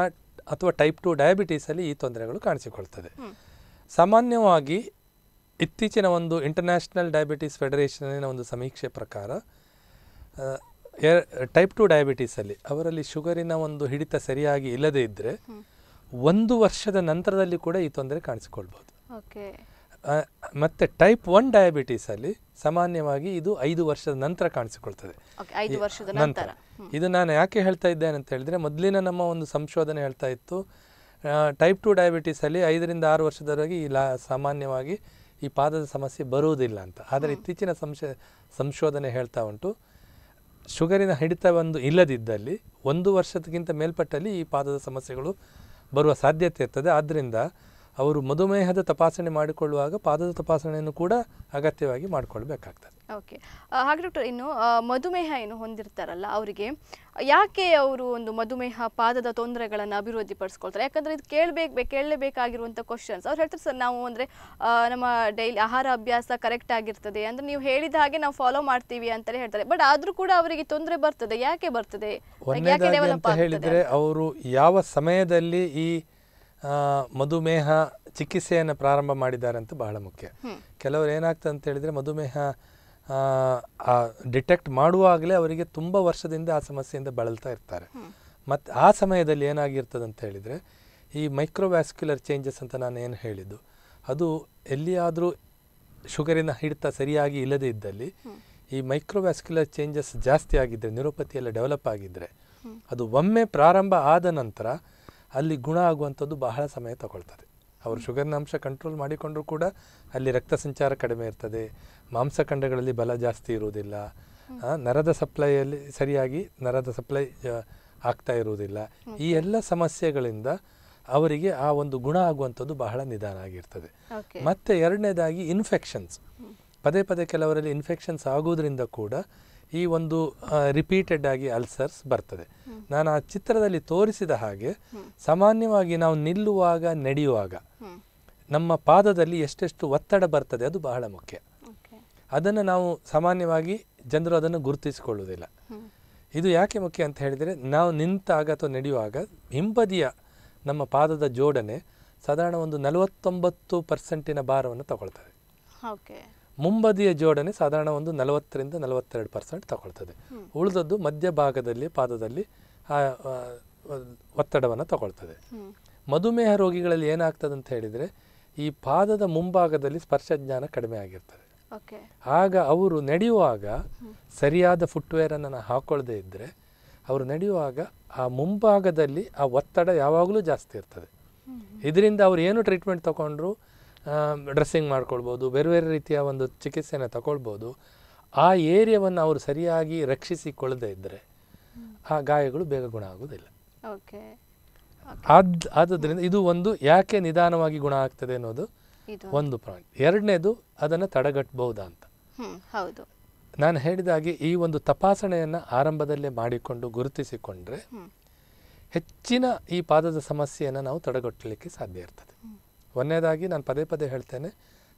Speaker 2: ಅಥವಾ ಟೈಪ್ ಟು ಡಯಾಬಿಟೀಸಲ್ಲಿ ಈ ತೊಂದರೆಗಳು ಕಾಣಿಸಿಕೊಳ್ತದೆ ಸಾಮಾನ್ಯವಾಗಿ ಇತ್ತೀಚಿನ ಒಂದು ಇಂಟರ್ನ್ಯಾಷನಲ್ ಡಯಾಬಿಟೀಸ್ ಫೆಡರೇಷನ್ನ ಒಂದು ಸಮೀಕ್ಷೆ ಪ್ರಕಾರ ಟೈಪ್ ಟು ಡಯಾಬಿಟೀಸಲ್ಲಿ ಅವರಲ್ಲಿ ಶುಗರಿನ ಒಂದು ಹಿಡಿತ ಸರಿಯಾಗಿ ಇಲ್ಲದೇ ಇದ್ದರೆ ಒಂದು ವರ್ಷದ ನಂತರದಲ್ಲಿ ಕೂಡ ಈ ತೊಂದರೆ ಕಾಣಿಸಿಕೊಳ್ಬೋದು ಮತ್ತೆ ಟೈಪ್ ಒನ್ ಡಯಾಬಿಟೀಸಲ್ಲಿ ಸಾಮಾನ್ಯವಾಗಿ ಇದು ಐದು ವರ್ಷದ ನಂತರ ಕಾಣಿಸಿಕೊಳ್ತದೆ ನಂತರ ಇದು ನಾನು ಯಾಕೆ ಹೇಳ್ತಾ ಇದ್ದೇನೆ ಅಂತ ಹೇಳಿದ್ರೆ ಮೊದಲಿನ ನಮ್ಮ ಒಂದು ಸಂಶೋಧನೆ ಹೇಳ್ತಾ ಇತ್ತು ಟೈಪ್ ಟು ಡಯಾಬಿಟೀಸಲ್ಲಿ ಐದರಿಂದ ಆರು ವರ್ಷದವರೆಗೆ ಈ ಲಾ ಸಾಮಾನ್ಯವಾಗಿ ಈ ಪಾದದ ಸಮಸ್ಯೆ ಬರುವುದಿಲ್ಲ ಅಂತ ಆದರೆ ಇತ್ತೀಚಿನ ಸಂಶ ಸಂಶೋಧನೆ ಹೇಳ್ತಾ ಉಂಟು ಶುಗರಿನ ಹಿಡಿತ ಒಂದು ಇಲ್ಲದಿದ್ದಲ್ಲಿ ಒಂದು ವರ್ಷದಕ್ಕಿಂತ ಮೇಲ್ಪಟ್ಟಲ್ಲಿ ಈ ಪಾದದ ಸಮಸ್ಯೆಗಳು ಬರುವ ಸಾಧ್ಯತೆ ಇರ್ತದೆ ಆದ್ದರಿಂದ ಅವರು ಮಧುಮೇಹದ ತಪಾಸಣೆ ಮಾಡಿಕೊಳ್ಳುವಾಗ ಪಾದದ ತಪಾಸಣೆಯನ್ನು ಕೂಡ ಅಗತ್ಯವಾಗಿ ಮಾಡಿಕೊಳ್ಬೇಕಾಗ್ತದೆ
Speaker 1: ಓಕೆ ಹಾಗೆ ಡಾಕ್ಟರ್ ಇನ್ನು ಮಧುಮೇಹ ಏನು ಹೊಂದಿರ್ತಾರಲ್ಲ ಅವರಿಗೆ ಯಾಕೆ ಅವರು ಒಂದು ಮಧುಮೇಹ ಪಾದದ ತೊಂದರೆಗಳನ್ನು ಅಭಿವೃದ್ಧಿ ಪಡಿಸ್ಕೊಳ್ತಾರೆ ಯಾಕಂದರೆ ಇದು ಕೇಳಬೇಕು ಕೇಳಲೇಬೇಕಾಗಿರುವಂಥ ಕ್ವಶನ್ಸ್ ಅವ್ರು ಹೇಳ್ತಾರೆ ಸರ್ ನಾವು ಅಂದರೆ ನಮ್ಮ ಡೈಲಿ ಆಹಾರ ಅಭ್ಯಾಸ ಕರೆಕ್ಟ್ ಆಗಿರ್ತದೆ ಅಂದರೆ ನೀವು ಹೇಳಿದ ಹಾಗೆ ನಾವು ಫಾಲೋ ಮಾಡ್ತೀವಿ ಅಂತಲೇ ಹೇಳ್ತಾರೆ ಬಟ್ ಆದರೂ ಕೂಡ ಅವರಿಗೆ ತೊಂದರೆ ಬರ್ತದೆ ಯಾಕೆ ಬರ್ತದೆ ಹೇಳಿದರೆ
Speaker 2: ಅವರು ಯಾವ ಸಮಯದಲ್ಲಿ ಈ ಮಧುಮೇಹ ಚಿಕಿತ್ಸೆಯನ್ನು ಪ್ರಾರಂಭ ಮಾಡಿದ್ದಾರೆ ಅಂತ ಬಹಳ ಮುಖ್ಯ ಕೆಲವರು ಏನಾಗ್ತದೆ ಅಂತ ಹೇಳಿದರೆ ಮಧುಮೇಹ ಡಿಟೆಕ್ಟ್ ಮಾಡುವಾಗಲೇ ಅವರಿಗೆ ತುಂಬ ವರ್ಷದಿಂದ ಆ ಸಮಸ್ಯೆಯಿಂದ ಬಳಲ್ತಾ ಇರ್ತಾರೆ ಮತ್ತು ಆ ಸಮಯದಲ್ಲಿ ಏನಾಗಿರ್ತದೆ ಅಂತ ಹೇಳಿದರೆ ಈ ಮೈಕ್ರೋವ್ಯಾಸ್ಕ್ಯುಲರ್ ಚೇಂಜಸ್ ಅಂತ ನಾನು ಏನು ಹೇಳಿದ್ದು ಅದು ಎಲ್ಲಿಯಾದರೂ ಶುಗರಿನ ಹಿಡಿತ ಸರಿಯಾಗಿ ಇಲ್ಲದೇ ಇದ್ದಲ್ಲಿ ಈ ಮೈಕ್ರೋವ್ಯಾಸ್ಕ್ಯುಲರ್ ಚೇಂಜಸ್ ಜಾಸ್ತಿ ಆಗಿದ್ದರೆ ನ್ಯೂರೋಪತಿಯೆಲ್ಲ ಡೆವಲಪ್ ಆಗಿದ್ದರೆ ಅದು ಒಮ್ಮೆ ಪ್ರಾರಂಭ ಆದ ನಂತರ ಅಲ್ಲಿ ಗುಣ ಆಗುವಂಥದ್ದು ಬಹಳ ಸಮಯ ತಗೊಳ್ತದೆ ಅವರು ಶುಗರ್ನ ಅಂಶ ಕಂಟ್ರೋಲ್ ಮಾಡಿಕೊಂಡರೂ ಕೂಡ ಅಲ್ಲಿ ರಕ್ತ ಸಂಚಾರ ಕಡಿಮೆ ಇರ್ತದೆ ಮಾಂಸಖಂಡಗಳಲ್ಲಿ ಬಲ ಜಾಸ್ತಿ ಇರುವುದಿಲ್ಲ ನರದ ಸಪ್ಲೈಯಲ್ಲಿ ಸರಿಯಾಗಿ ನರದ ಸಪ್ಲೈ ಆಗ್ತಾ ಇರುವುದಿಲ್ಲ ಈ ಎಲ್ಲ ಸಮಸ್ಯೆಗಳಿಂದ ಅವರಿಗೆ ಆ ಒಂದು ಗುಣ ಆಗುವಂಥದ್ದು ಬಹಳ ನಿಧಾನ ಆಗಿರ್ತದೆ ಮತ್ತೆ ಎರಡನೇದಾಗಿ ಇನ್ಫೆಕ್ಷನ್ಸ್ ಪದೇ ಪದೇ ಕೆಲವರಲ್ಲಿ ಇನ್ಫೆಕ್ಷನ್ಸ್ ಆಗೋದ್ರಿಂದ ಕೂಡ ಈ ಒಂದು ರಿಪೀಟೆಡ್ ಆಗಿ ಅಲ್ಸರ್ಸ್ ಬರ್ತದೆ ನಾನು ಆ ಚಿತ್ರದಲ್ಲಿ ತೋರಿಸಿದ ಹಾಗೆ ಸಾಮಾನ್ಯವಾಗಿ ನಾವು ನಿಲ್ಲುವಾಗ ನಡೆಯುವಾಗ ನಮ್ಮ ಪಾದದಲ್ಲಿ ಎಷ್ಟೆಷ್ಟು ಒತ್ತಡ ಬರ್ತದೆ ಅದು ಬಹಳ ಮುಖ್ಯ ಅದನ್ನು ನಾವು ಸಾಮಾನ್ಯವಾಗಿ ಜನರು ಅದನ್ನು ಗುರುತಿಸಿಕೊಳ್ಳುವುದಿಲ್ಲ ಇದು ಯಾಕೆ ಮುಖ್ಯ ಅಂತ ಹೇಳಿದರೆ ನಾವು ನಿಂತಾಗ ಅಥವಾ ನಡೆಯುವಾಗ ಹಿಂಬದಿಯ ನಮ್ಮ ಪಾದದ ಜೋಡಣೆ ಸಾಧಾರಣ ಒಂದು ನಲವತ್ತೊಂಬತ್ತು ಪರ್ಸೆಂಟಿನ ಭಾರವನ್ನು ತಗೊಳ್ತದೆ ಮುಂಬದಿಯ ಜೋಡಣೆ ಸಾಧಾರಣ ಒಂದು ನಲವತ್ತರಿಂದ ನಲವತ್ತೆರಡು ಪರ್ಸೆಂಟ್ ತಗೊಳ್ತದೆ ಉಳಿದದ್ದು ಮಧ್ಯಭಾಗದಲ್ಲಿ ಪಾದದಲ್ಲಿ ಆ ಒತ್ತಡವನ್ನು ತಗೊಳ್ತದೆ ಮಧುಮೇಹ ರೋಗಿಗಳಲ್ಲಿ ಏನಾಗ್ತದೆ ಅಂತ ಹೇಳಿದರೆ ಈ ಪಾದದ ಮುಂಭಾಗದಲ್ಲಿ ಸ್ಪರ್ಶ ಜ್ಞಾನ ಕಡಿಮೆ ಆಗಿರ್ತದೆ ಆಗ ಅವರು ನಡೆಯುವಾಗ ಸರಿಯಾದ ಫುಟ್ವೇರನ್ನು ಹಾಕೊಳ್ಳದೆ ಇದ್ದರೆ ಅವರು ನಡೆಯುವಾಗ ಆ ಮುಂಭಾಗದಲ್ಲಿ ಆ ಒತ್ತಡ ಯಾವಾಗಲೂ ಜಾಸ್ತಿ ಇರ್ತದೆ ಇದರಿಂದ ಅವ್ರು ಏನು ಟ್ರೀಟ್ಮೆಂಟ್ ತಗೊಂಡ್ರು ಡ್ರೆಸ್ಸಿಂಗ್ ಮಾಡ್ಕೊಳ್ಬೋದು ಬೇರೆ ಬೇರೆ ರೀತಿಯ ಒಂದು ಚಿಕಿತ್ಸೆನ ತಗೊಳ್ಬೋದು ಆ ಏರಿಯಾವನ್ನು ಅವರು ಸರಿಯಾಗಿ ರಕ್ಷಿಸಿಕೊಳ್ಳದೇ ಇದ್ದರೆ ಆ ಗಾಯಗಳು ಬೇಗ ಗುಣ ಆಗೋದಿಲ್ಲ ಓಕೆ ಆದ ಆದ್ದರಿಂದ ಇದು ಒಂದು ಯಾಕೆ ನಿಧಾನವಾಗಿ ಗುಣ ಆಗ್ತದೆ ಅನ್ನೋದು ಒಂದು ಪಾಯಿಂಟ್ ಎರಡನೇದು ಅದನ್ನು ತಡೆಗಟ್ಟಬಹುದಾ ಅಂತ ಹೌದು ನಾನು ಹೇಳಿದಾಗೆ ಈ ಒಂದು ತಪಾಸಣೆಯನ್ನು ಆರಂಭದಲ್ಲೇ ಮಾಡಿಕೊಂಡು ಗುರುತಿಸಿಕೊಂಡ್ರೆ ಹೆಚ್ಚಿನ ಈ ಪಾದದ ಸಮಸ್ಯೆಯನ್ನು ನಾವು ತಡೆಗಟ್ಟಲಿಕ್ಕೆ ಸಾಧ್ಯ ಇರ್ತದೆ ಒಂದನೇದಾಗಿ ನಾನು ಪದೇ ಪದೇ ಹೇಳ್ತೇನೆ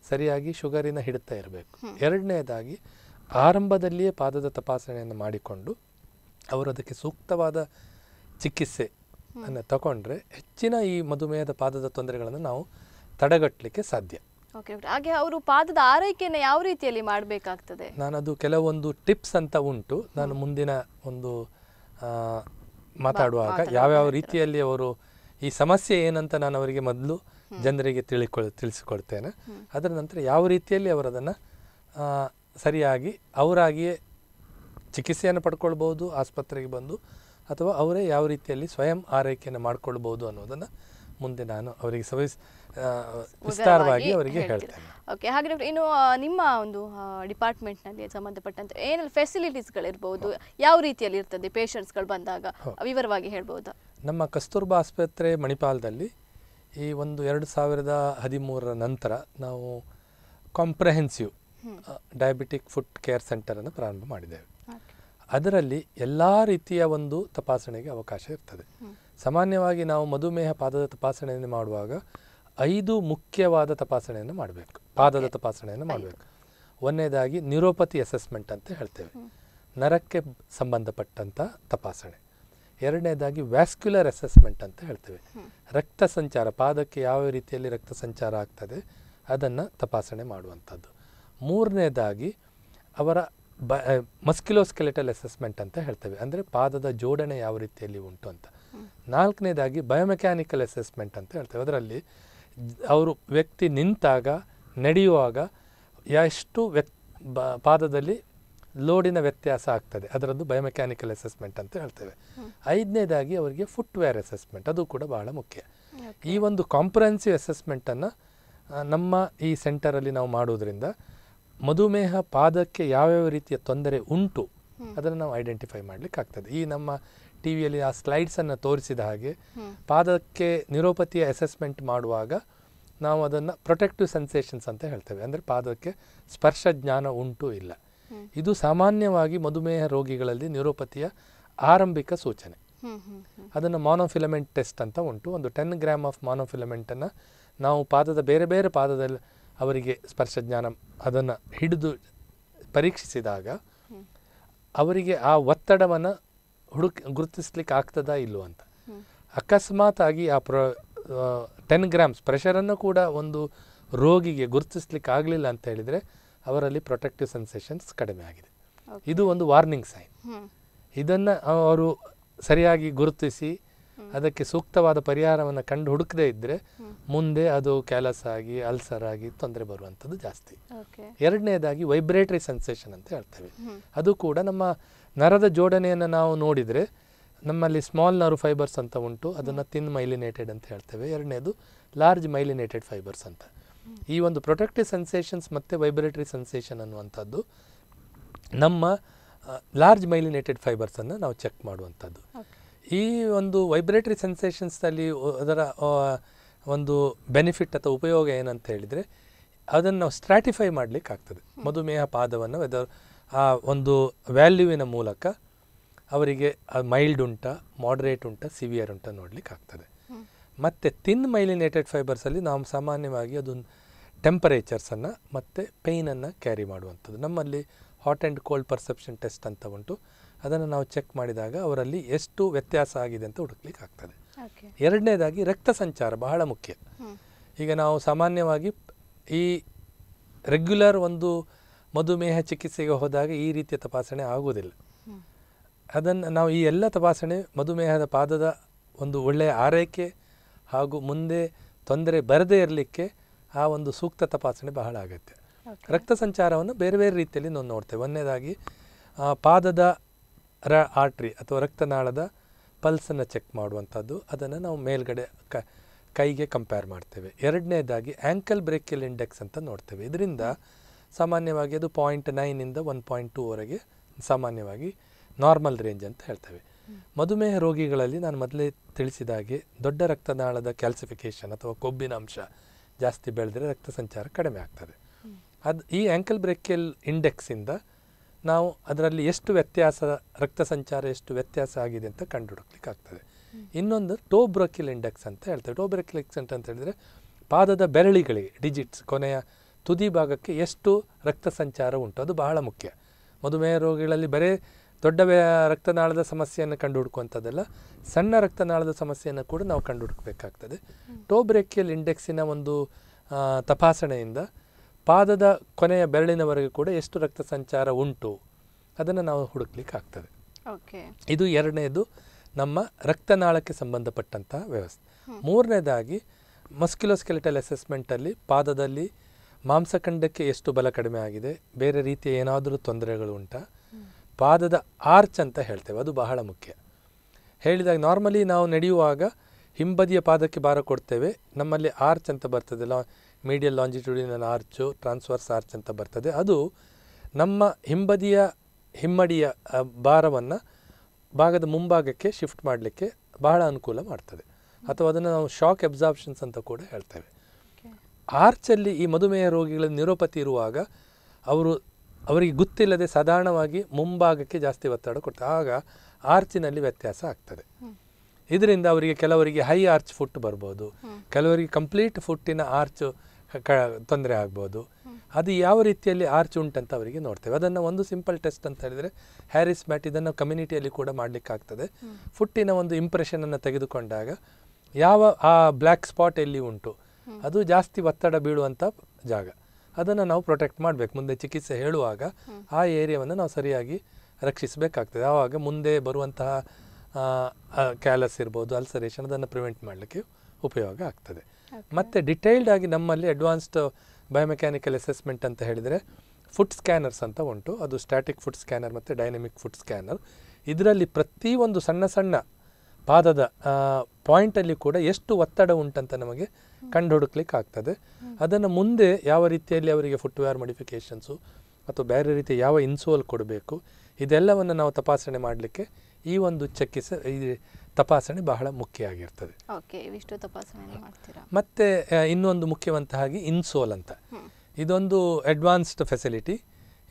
Speaker 2: ಸರಿಯಾಗಿ ಶುಗರಿನ ಹಿಡಿತಾ ಇರಬೇಕು ಎರಡನೇದಾಗಿ ಆರಂಭದಲ್ಲಿಯೇ ಪಾದದ ತಪಾಸಣೆಯನ್ನು ಮಾಡಿಕೊಂಡು ಅವರು ಅದಕ್ಕೆ ಸೂಕ್ತವಾದ ಚಿಕಿತ್ಸೆ ಅನ್ನು ತಗೊಂಡ್ರೆ ಹೆಚ್ಚಿನ ಈ ಮಧುಮೇಹದ ಪಾದದ ತೊಂದರೆಗಳನ್ನು ನಾವು ತಡೆಗಟ್ಟಲಿಕ್ಕೆ ಸಾಧ್ಯ
Speaker 1: ಓಕೆ ಹಾಗೆ ಅವರು ಪಾದದ ಆರೈಕೆಯನ್ನು ಯಾವ ರೀತಿಯಲ್ಲಿ ಮಾಡಬೇಕಾಗ್ತದೆ
Speaker 2: ಅದು ಕೆಲವೊಂದು ಟಿಪ್ಸ್ ಅಂತ ಉಂಟು ನಾನು ಮುಂದಿನ ಒಂದು ಮಾತಾಡುವಾಗ ಯಾವ್ಯಾವ ರೀತಿಯಲ್ಲಿ ಅವರು ಈ ಸಮಸ್ಯೆ ಏನಂತ ನಾನು ಅವರಿಗೆ ಮೊದಲು ಜನರಿಗೆ ತಿಳಿಕೊಳ್ ತಿಳಿಸಿಕೊಡ್ತೇನೆ ಅದರ ನಂತರ ಯಾವ ರೀತಿಯಲ್ಲಿ ಅವರು ಅದನ್ನು ಸರಿಯಾಗಿ ಅವರಾಗಿಯೇ ಚಿಕಿತ್ಸೆಯನ್ನು ಪಡ್ಕೊಳ್ಬೋದು ಆಸ್ಪತ್ರೆಗೆ ಬಂದು ಅಥವಾ ಅವರೇ ಯಾವ ರೀತಿಯಲ್ಲಿ ಸ್ವಯಂ ಆರೈಕೆಯನ್ನು ಮಾಡ್ಕೊಳ್ಬೋದು ಅನ್ನೋದನ್ನು ಮುಂದೆ ನಾನು ಅವರಿಗೆ ಸವಿಸ್ ವಿಸ್ತಾರವಾಗಿ ಅವರಿಗೆ ಹೇಳ್ತೇನೆ
Speaker 1: ಓಕೆ ಹಾಗೆ ಇನ್ನು ನಿಮ್ಮ ಒಂದು ಡಿಪಾರ್ಟ್ಮೆಂಟ್ನಲ್ಲಿ ಸಂಬಂಧಪಟ್ಟಂತೆ ಏನೆಲ್ಲ ಫೆಸಿಲಿಟೀಸ್ಗಳಿರ್ಬೋದು ಯಾವ ರೀತಿಯಲ್ಲಿ ಇರ್ತದೆ ಪೇಷಂಟ್ಸ್ಗಳು ಬಂದಾಗ ವಿವರವಾಗಿ ಹೇಳ್ಬೋದು
Speaker 2: ನಮ್ಮ ಕಸ್ತೂರ್ಬಾ ಆಸ್ಪತ್ರೆ ಮಣಿಪಾಲದಲ್ಲಿ ಈ ಒಂದು ಎರಡು ಸಾವಿರದ ಹದಿಮೂರರ ನಂತರ ನಾವು ಕಾಂಪ್ರಹೆನ್ಸಿವ್ ಡಯಾಬಿಟಿಕ್ ಫುಡ್ ಕೇರ್ ಸೆಂಟರನ್ನು ಪ್ರಾರಂಭ ಮಾಡಿದ್ದೇವೆ ಅದರಲ್ಲಿ ಎಲ್ಲ ರೀತಿಯ ಒಂದು ತಪಾಸಣೆಗೆ ಅವಕಾಶ ಇರ್ತದೆ ಸಾಮಾನ್ಯವಾಗಿ ನಾವು ಮಧುಮೇಹ ಪಾದದ ತಪಾಸಣೆಯನ್ನು ಮಾಡುವಾಗ ಐದು ಮುಖ್ಯವಾದ ತಪಾಸಣೆಯನ್ನು ಮಾಡಬೇಕು ಪಾದದ ತಪಾಸಣೆಯನ್ನು ಮಾಡಬೇಕು ಒಂದನೇದಾಗಿ ನ್ಯೂರೋಪತಿ ಅಸೆಸ್ಮೆಂಟ್ ಅಂತ ಹೇಳ್ತೇವೆ ನರಕ್ಕೆ ಸಂಬಂಧಪಟ್ಟಂಥ ತಪಾಸಣೆ ಎರಡನೇದಾಗಿ ವ್ಯಾಸ್ಕ್ಯುಲರ್ ಅಸೆಸ್ಮೆಂಟ್ ಅಂತ ಹೇಳ್ತೇವೆ ರಕ್ತ ಸಂಚಾರ ಪಾದಕ್ಕೆ ಯಾವ ರೀತಿಯಲ್ಲಿ ರಕ್ತ ಸಂಚಾರ ಆಗ್ತದೆ ಅದನ್ನು ತಪಾಸಣೆ ಮಾಡುವಂಥದ್ದು ಮೂರನೇದಾಗಿ ಅವರ ಬ ಮಸ್ಕ್ಯುಲೋಸ್ಕೆಲೆಟಲ್ ಅಸೆಸ್ಮೆಂಟ್ ಅಂತ ಹೇಳ್ತೇವೆ ಅಂದರೆ ಪಾದದ ಜೋಡಣೆ ಯಾವ ರೀತಿಯಲ್ಲಿ ಉಂಟು ಅಂತ ನಾಲ್ಕನೇದಾಗಿ ಬಯೋಮೆಕ್ಯಾನಿಕಲ್ ಅಸೆಸ್ಮೆಂಟ್ ಅಂತ ಹೇಳ್ತೇವೆ ಅದರಲ್ಲಿ ಅವರು ವ್ಯಕ್ತಿ ನಿಂತಾಗ ನಡೆಯುವಾಗ ಎಷ್ಟು ವ್ಯಕ್ ಪಾದದಲ್ಲಿ ಲೋಡಿನ ವ್ಯತ್ಯಾಸ ಆಗ್ತದೆ ಅದರದ್ದು ಬಯೋಮೆಕ್ಯಾನಿಕಲ್ ಅಸೆಸ್ಮೆಂಟ್ ಅಂತ ಹೇಳ್ತೇವೆ ಐದನೇದಾಗಿ ಅವರಿಗೆ ಫುಟ್ವೇರ್ ಅಸೆಸ್ಮೆಂಟ್ ಅದು ಕೂಡ ಬಹಳ ಮುಖ್ಯ ಈ ಒಂದು ಕಾಂಪ್ರಹೆನ್ಸಿವ್ ಅಸೆಸ್ಮೆಂಟನ್ನು ನಮ್ಮ ಈ ಸೆಂಟರಲ್ಲಿ ನಾವು ಮಾಡೋದ್ರಿಂದ ಮಧುಮೇಹ ಪಾದಕ್ಕೆ ಯಾವ್ಯಾವ ರೀತಿಯ ತೊಂದರೆ ಉಂಟು ಅದನ್ನು ನಾವು ಐಡೆಂಟಿಫೈ ಆಗ್ತದೆ ಈ ನಮ್ಮ ಟಿ ವಿಯಲ್ಲಿ ಆ ಸ್ಲೈಡ್ಸನ್ನು ತೋರಿಸಿದ ಹಾಗೆ ಪಾದಕ್ಕೆ ನಿರೋಪತಿಯ ಅಸೆಸ್ಮೆಂಟ್ ಮಾಡುವಾಗ ನಾವು ಅದನ್ನು ಪ್ರೊಟೆಕ್ಟಿವ್ ಸೆನ್ಸೇಷನ್ಸ್ ಅಂತ ಹೇಳ್ತೇವೆ ಅಂದರೆ ಪಾದಕ್ಕೆ ಸ್ಪರ್ಶ ಜ್ಞಾನ ಉಂಟು ಇಲ್ಲ ಇದು ಸಾಮಾನ್ಯವಾಗಿ ಮಧುಮೇಹ ರೋಗಿಗಳಲ್ಲಿ ನ್ಯೂರೋಪತಿಯ ಆರಂಭಿಕ ಸೂಚನೆ ಅದನ್ನು ಮಾನೋಫಿಲಮೆಂಟ್ ಟೆಸ್ಟ್ ಅಂತ ಉಂಟು ಒಂದು ಟೆನ್ ಗ್ರಾಮ್ ಆಫ್ ಮಾನೋಫಿಲಮೆಂಟನ್ನು ನಾವು ಪಾದದ ಬೇರೆ ಬೇರೆ ಪಾದದಲ್ಲಿ ಅವರಿಗೆ ಸ್ಪರ್ಶ ಜ್ಞಾನ ಅದನ್ನು ಹಿಡಿದು ಪರೀಕ್ಷಿಸಿದಾಗ ಅವರಿಗೆ ಆ ಒತ್ತಡವನ್ನು ಹುಡುಕ್ ಗುರುತಿಸ್ಲಿಕ್ಕೆ ಆಗ್ತದಾ ಇಲ್ಲೋ ಅಂತ ಅಕಸ್ಮಾತ್ ಆಗಿ ಆ ಪ್ರ ಟೆನ್ ಗ್ರಾಮ್ಸ್ ಪ್ರೆಷರನ್ನು ಕೂಡ ಒಂದು ರೋಗಿಗೆ ಗುರುತಿಸ್ಲಿಕ್ಕೆ ಆಗಲಿಲ್ಲ ಅಂತ ಹೇಳಿದರೆ ಅವರಲ್ಲಿ ಪ್ರೊಟೆಕ್ಟಿವ್ ಸೆನ್ಸೇಷನ್ಸ್ ಕಡಿಮೆ ಆಗಿದೆ ಇದು ಒಂದು ವಾರ್ನಿಂಗ್ ಸೈನ್ ಇದನ್ನು ಅವರು ಸರಿಯಾಗಿ ಗುರುತಿಸಿ ಅದಕ್ಕೆ ಸೂಕ್ತವಾದ ಪರಿಹಾರವನ್ನು ಕಂಡು ಹುಡುಕದೇ ಇದ್ದರೆ ಮುಂದೆ ಅದು ಕ್ಯಾಲಸ್ ಆಗಿ ಅಲ್ಸರ್ ಆಗಿ ತೊಂದರೆ ಬರುವಂಥದ್ದು ಜಾಸ್ತಿ ಎರಡನೇದಾಗಿ ವೈಬ್ರೇಟರಿ ಸೆನ್ಸೇಷನ್ ಅಂತ ಹೇಳ್ತೇವೆ ಅದು ಕೂಡ ನಮ್ಮ ನರದ ಜೋಡಣೆಯನ್ನು ನಾವು ನೋಡಿದರೆ ನಮ್ಮಲ್ಲಿ ಸ್ಮಾಲ್ ನರು ಫೈಬರ್ಸ್ ಅಂತ ಉಂಟು ಅದನ್ನು ತಿನ್ ಮೈಲಿನೇಟೆಡ್ ಅಂತ ಹೇಳ್ತೇವೆ ಎರಡನೇದು ಲಾರ್ಜ್ ಮೈಲಿನೇಟೆಡ್ ಫೈಬರ್ಸ್ ಅಂತ ಈ ಒಂದು ಪ್ರೊಟೆಕ್ಟಿವ್ ಸೆನ್ಸೇಷನ್ಸ್ ಮತ್ತು ವೈಬ್ರೇಟರಿ ಸೆನ್ಸೇಷನ್ ಅನ್ನುವಂಥದ್ದು ನಮ್ಮ ಲಾರ್ಜ್ ಮೈಲಿನೇಟೆಡ್ ಫೈಬರ್ಸನ್ನು ನಾವು ಚೆಕ್ ಮಾಡುವಂಥದ್ದು ಈ ಒಂದು ವೈಬ್ರೇಟರಿ ಸೆನ್ಸೇಷನ್ಸಲ್ಲಿ ಅದರ ಒಂದು ಬೆನಿಫಿಟ್ ಅಥವಾ ಉಪಯೋಗ ಏನಂತ ಹೇಳಿದರೆ ಅದನ್ನು ನಾವು ಸ್ಟ್ರಾಟಿಫೈ ಮಾಡಲಿಕ್ಕೆ ಆಗ್ತದೆ ಮಧುಮೇಹ ಪಾದವನ್ನು ವೆದರ್ ಆ ಒಂದು ವ್ಯಾಲ್ಯೂವಿನ ಮೂಲಕ ಅವರಿಗೆ ಮೈಲ್ಡ್ ಉಂಟಾ ಮಾಡ್ರೇಟ್ ಉಂಟಾ ಸಿವಿಯರ್ ಉಂಟಾ ನೋಡಲಿಕ್ಕೆ ಆಗ್ತದೆ ಮತ್ತು ತಿನ್ ಮೈಲಿನೇಟೆಡ್ ಫೈಬರ್ಸಲ್ಲಿ ನಾವು ಸಾಮಾನ್ಯವಾಗಿ ಅದೊಂದು ಟೆಂಪರೇಚರ್ಸನ್ನು ಮತ್ತು ಪೇಯ್ನನ್ನು ಕ್ಯಾರಿ ಮಾಡುವಂಥದ್ದು ನಮ್ಮಲ್ಲಿ hot and cold perception test ಅಂತ ಉಂಟು ಅದನ್ನು ನಾವು ಚೆಕ್ ಮಾಡಿದಾಗ ಅವರಲ್ಲಿ ಎಷ್ಟು ವ್ಯತ್ಯಾಸ ಆಗಿದೆ ಅಂತ ಹುಡುಕ್ಲಿಕ್ಕೆ ಆಗ್ತದೆ ಎರಡನೇದಾಗಿ ರಕ್ತ ಸಂಚಾರ ಬಹಳ ಮುಖ್ಯ ಈಗ ನಾವು ಸಾಮಾನ್ಯವಾಗಿ ಈ ರೆಗ್ಯುಲರ್ ಒಂದು ಮಧುಮೇಹ ಚಿಕಿತ್ಸೆಗೆ ಹೋದಾಗ ಈ ರೀತಿಯ ತಪಾಸಣೆ ಆಗುವುದಿಲ್ಲ ಅದನ್ನು ನಾವು ಈ ಎಲ್ಲ ತಪಾಸಣೆ ಮಧುಮೇಹದ ಪಾದದ ಒಂದು ಒಳ್ಳೆಯ ಆರೈಕೆ ಹಾಗೂ ಮುಂದೆ ತೊಂದರೆ ಬರದೇ ಇರಲಿಕ್ಕೆ ಆ ಒಂದು ಸೂಕ್ತ ತಪಾಸಣೆ ಬಹಳ ಆಗುತ್ತೆ ರಕ್ತ ಸಂಚಾರವನ್ನು ಬೇರೆ ಬೇರೆ ರೀತಿಯಲ್ಲಿ ನಾವು ನೋಡ್ತೇವೆ ಒಂದನೇದಾಗಿ ಪಾದದ ರ ಆರ್ಟ್ರಿ ಅಥವಾ ರಕ್ತನಾಳದ ಪಲ್ಸನ್ನು ಚೆಕ್ ಮಾಡುವಂಥದ್ದು ಅದನ್ನು ನಾವು ಮೇಲ್ಗಡೆ ಕ ಕೈಗೆ ಕಂಪೇರ್ ಮಾಡ್ತೇವೆ ಎರಡನೇದಾಗಿ ಆ್ಯಂಕಲ್ ಬ್ರೇಕಲ್ ಇಂಡೆಕ್ಸ್ ಅಂತ ನೋಡ್ತೇವೆ ಇದರಿಂದ ಸಾಮಾನ್ಯವಾಗಿ ಅದು ಪಾಯಿಂಟ್ ನೈನಿಂದ ಒನ್ ಪಾಯಿಂಟ್ ಟೂವರೆಗೆ ಸಾಮಾನ್ಯವಾಗಿ ನಾರ್ಮಲ್ ರೇಂಜ್ ಅಂತ ಹೇಳ್ತೇವೆ ಮಧುಮೇಹ ರೋಗಿಗಳಲ್ಲಿ ನಾನು ಮೊದಲೇ ತಿಳಿಸಿದ ಹಾಗೆ ದೊಡ್ಡ ರಕ್ತನಾಳದ ಕ್ಯಾಲ್ಸಿಫಿಕೇಶನ್ ಅಥವಾ ಕೊಬ್ಬಿನ ಅಂಶ ಜಾಸ್ತಿ ಬೆಳೆದ್ರೆ ರಕ್ತ ಸಂಚಾರ ಕಡಿಮೆ ಆಗ್ತದೆ ಅದು ಈ ಆ್ಯಂಕಲ್ ಬ್ರೆಕೆಲ್ ಇಂಡೆಕ್ಸಿಂದ ನಾವು ಅದರಲ್ಲಿ ಎಷ್ಟು ವ್ಯತ್ಯಾಸ ರಕ್ತ ಸಂಚಾರ ಎಷ್ಟು ವ್ಯತ್ಯಾಸ ಆಗಿದೆ ಅಂತ ಕಂಡುಹುಡುಕ್ಲಿಕ್ಕೆ ಆಗ್ತದೆ ಇನ್ನೊಂದು ಟೋಬ್ರಕಿಲ್ ಇಂಡೆಕ್ಸ್ ಅಂತ ಹೇಳ್ತೇವೆ ಟೋಬ್ರಕಿಲ್ ಎಕ್ಸೆಂಟ್ ಅಂತ ಹೇಳಿದರೆ ಪಾದದ ಬೆರಳಿಗಳಿಗೆ ಡಿಜಿಟ್ಸ್ ಕೊನೆಯ ತುದಿ ಭಾಗಕ್ಕೆ ಎಷ್ಟು ರಕ್ತ ಸಂಚಾರ ಉಂಟು ಅದು ಬಹಳ ಮುಖ್ಯ ಮಧುಮೇಹ ರೋಗಿಗಳಲ್ಲಿ ಬರೇ ದೊಡ್ಡ ರಕ್ತನಾಳದ ಸಮಸ್ಯೆಯನ್ನು ಕಂಡು ಹುಡುಕುವಂಥದ್ದಲ್ಲ ಸಣ್ಣ ರಕ್ತನಾಳದ ಸಮಸ್ಯೆಯನ್ನು ಕೂಡ ನಾವು ಕಂಡು ಹುಡುಕಬೇಕಾಗ್ತದೆ ಟೋಬ್ರೆಕ್ಕಿಯಲ್ ಇಂಡೆಕ್ಸಿನ ಒಂದು ತಪಾಸಣೆಯಿಂದ ಪಾದದ ಕೊನೆಯ ಬೆರಳಿನವರೆಗೆ ಕೂಡ ಎಷ್ಟು ರಕ್ತ ಸಂಚಾರ ಉಂಟು ಅದನ್ನು ನಾವು ಹುಡುಕ್ಲಿಕ್ಕೆ ಆಗ್ತದೆ ಇದು ಎರಡನೇದು ನಮ್ಮ ರಕ್ತನಾಳಕ್ಕೆ ಸಂಬಂಧಪಟ್ಟಂತಹ ವ್ಯವಸ್ಥೆ ಮೂರನೇದಾಗಿ ಮಸ್ಕ್ಯುಲೋಸ್ಕೆಲಿಟಲ್ ಅಸೆಸ್ಮೆಂಟಲ್ಲಿ ಪಾದದಲ್ಲಿ ಮಾಂಸಖಂಡಕ್ಕೆ ಎಷ್ಟು ಬಲ ಕಡಿಮೆ ಆಗಿದೆ ಬೇರೆ ರೀತಿಯ ಏನಾದರೂ ತೊಂದರೆಗಳು ಉಂಟಾ ಪಾದದ ಆರ್ಚ್ ಅಂತ ಹೇಳ್ತೇವೆ ಅದು ಬಹಳ ಮುಖ್ಯ ಹೇಳಿದಾಗ ನಾರ್ಮಲಿ ನಾವು ನಡೆಯುವಾಗ ಹಿಂಬದಿಯ ಪಾದಕ್ಕೆ ಭಾರ ಕೊಡ್ತೇವೆ ನಮ್ಮಲ್ಲಿ ಆರ್ಚ್ ಅಂತ ಬರ್ತದೆ ಲಾ medial longitudinal arch transverse arch ಅಂತ ಬರ್ತದೆ ಅದು ನಮ್ಮ ಹಿಂಬದಿಯ ಹಿಮ್ಮಡಿಯ ಭಾರವನ್ನು ಭಾಗದ ಮುಂಭಾಗಕ್ಕೆ ಶಿಫ್ಟ್ ಮಾಡಲಿಕ್ಕೆ ಬಹಳ ಅನುಕೂಲ ಮಾಡ್ತದೆ ಅಥವಾ ಅದನ್ನು ನಾವು ಶಾಕ್ ಅಬ್ಸಾರ್ಪ್ಷನ್ಸ್ ಅಂತ ಕೂಡ ಹೇಳ್ತೇವೆ ಆರ್ಚಲ್ಲಿ ಈ ಮಧುಮೇಹ ರೋಗಿಗಳ ನಿರೋಪತಿ ಇರುವಾಗ ಅವರು ಅವರಿಗೆ ಗೊತ್ತಿಲ್ಲದೆ ಸಾಧಾರಣವಾಗಿ ಮುಂಭಾಗಕ್ಕೆ ಜಾಸ್ತಿ ಒತ್ತಡ ಕೊಡ್ತಾರೆ ಆಗ ಆರ್ಚಿನಲ್ಲಿ ವ್ಯತ್ಯಾಸ ಆಗ್ತದೆ ಇದರಿಂದ ಅವರಿಗೆ ಕೆಲವರಿಗೆ ಹೈ ಆರ್ಚ್ ಫುಟ್ ಬರ್ಬೋದು ಕೆಲವರಿಗೆ ಕಂಪ್ಲೀಟ್ ಫುಟ್ಟಿನ ಆರ್ಚ್ ಕ ತೊಂದರೆ ಆಗ್ಬೋದು ಅದು ಯಾವ ರೀತಿಯಲ್ಲಿ ಆರ್ಚ್ ಉಂಟಂತ ಅವರಿಗೆ ನೋಡ್ತೇವೆ ಅದನ್ನು ಒಂದು ಸಿಂಪಲ್ ಟೆಸ್ಟ್ ಅಂತ ಹೇಳಿದರೆ ಹ್ಯಾರಿಸ್ ಮ್ಯಾಟ್ ಇದನ್ನು ಕಮ್ಯುನಿಟಿಯಲ್ಲಿ ಕೂಡ ಮಾಡಲಿಕ್ಕಾಗ್ತದೆ ಫುಟ್ಟಿನ ಒಂದು ಇಂಪ್ರೆಷನನ್ನು ತೆಗೆದುಕೊಂಡಾಗ ಯಾವ ಆ ಬ್ಲ್ಯಾಕ್ ಸ್ಪಾಟ್ ಎಲ್ಲಿ ಉಂಟು ಅದು ಜಾಸ್ತಿ ಒತ್ತಡ ಬೀಳುವಂಥ ಜಾಗ ಅದನ್ನು ನಾವು ಪ್ರೊಟೆಕ್ಟ್ ಮಾಡಬೇಕು ಮುಂದೆ ಚಿಕಿತ್ಸೆ ಹೇಳುವಾಗ ಆ ಏರಿಯಾವನ್ನು ನಾವು ಸರಿಯಾಗಿ ರಕ್ಷಿಸಬೇಕಾಗ್ತದೆ ಆವಾಗ ಮುಂದೆ ಬರುವಂತಹ ಕ್ಯಾಲಸ್ ಇರ್ಬೋದು ಅಲ್ಸರೇಷನ್ ಅದನ್ನು ಪ್ರಿವೆಂಟ್ ಮಾಡಲಿಕ್ಕೆ ಉಪಯೋಗ ಆಗ್ತದೆ ಮತ್ತು ಡಿಟೈಲ್ಡ್ ಆಗಿ ನಮ್ಮಲ್ಲಿ ಅಡ್ವಾನ್ಸ್ಡ್ ಬಯೋಮೆಕ್ಯಾನಿಕಲ್ ಅಸೆಸ್ಮೆಂಟ್ ಅಂತ ಹೇಳಿದರೆ ಫುಡ್ ಸ್ಕ್ಯಾನರ್ಸ್ ಅಂತ ಉಂಟು ಅದು ಸ್ಟ್ಯಾಟಿಕ್ ಫುಡ್ ಸ್ಕ್ಯಾನರ್ ಮತ್ತು ಡೈನಮಿಕ್ ಫುಡ್ ಸ್ಕ್ಯಾನರ್ ಇದರಲ್ಲಿ ಪ್ರತಿಯೊಂದು ಸಣ್ಣ ಸಣ್ಣ ಪಾದದ ಪಾಯಿಂಟಲ್ಲಿ ಕೂಡ ಎಷ್ಟು ಒತ್ತಡ ಉಂಟಂತ ನಮಗೆ ಕಂಡು ಹುಡುಕ್ಲಿಕ್ಕೆ ಆಗ್ತದೆ ಅದನ್ನು ಮುಂದೆ ಯಾವ ರೀತಿಯಲ್ಲಿ ಅವರಿಗೆ ಫುಟ್ವೇರ್ ಮಾಡಿಫಿಕೇಶನ್ಸು ಅಥವಾ ಬೇರೆ ರೀತಿ ಯಾವ ಇನ್ಸೋಲ್ ಕೊಡಬೇಕು ಇದೆಲ್ಲವನ್ನು ನಾವು ತಪಾಸಣೆ ಮಾಡಲಿಕ್ಕೆ ಈ ಒಂದು ಚೆಕ್ಕಿಸ ಈ ತಪಾಸಣೆ ಬಹಳ ಮುಖ್ಯ ಆಗಿರ್ತದೆ ಮತ್ತೆ ಇನ್ನೊಂದು ಮುಖ್ಯವಂತ ಹಾಗೆ ಇನ್ಸೋಲ್ ಅಂತ ಇದೊಂದು ಅಡ್ವಾನ್ಸ್ಡ್ ಫೆಸಿಲಿಟಿ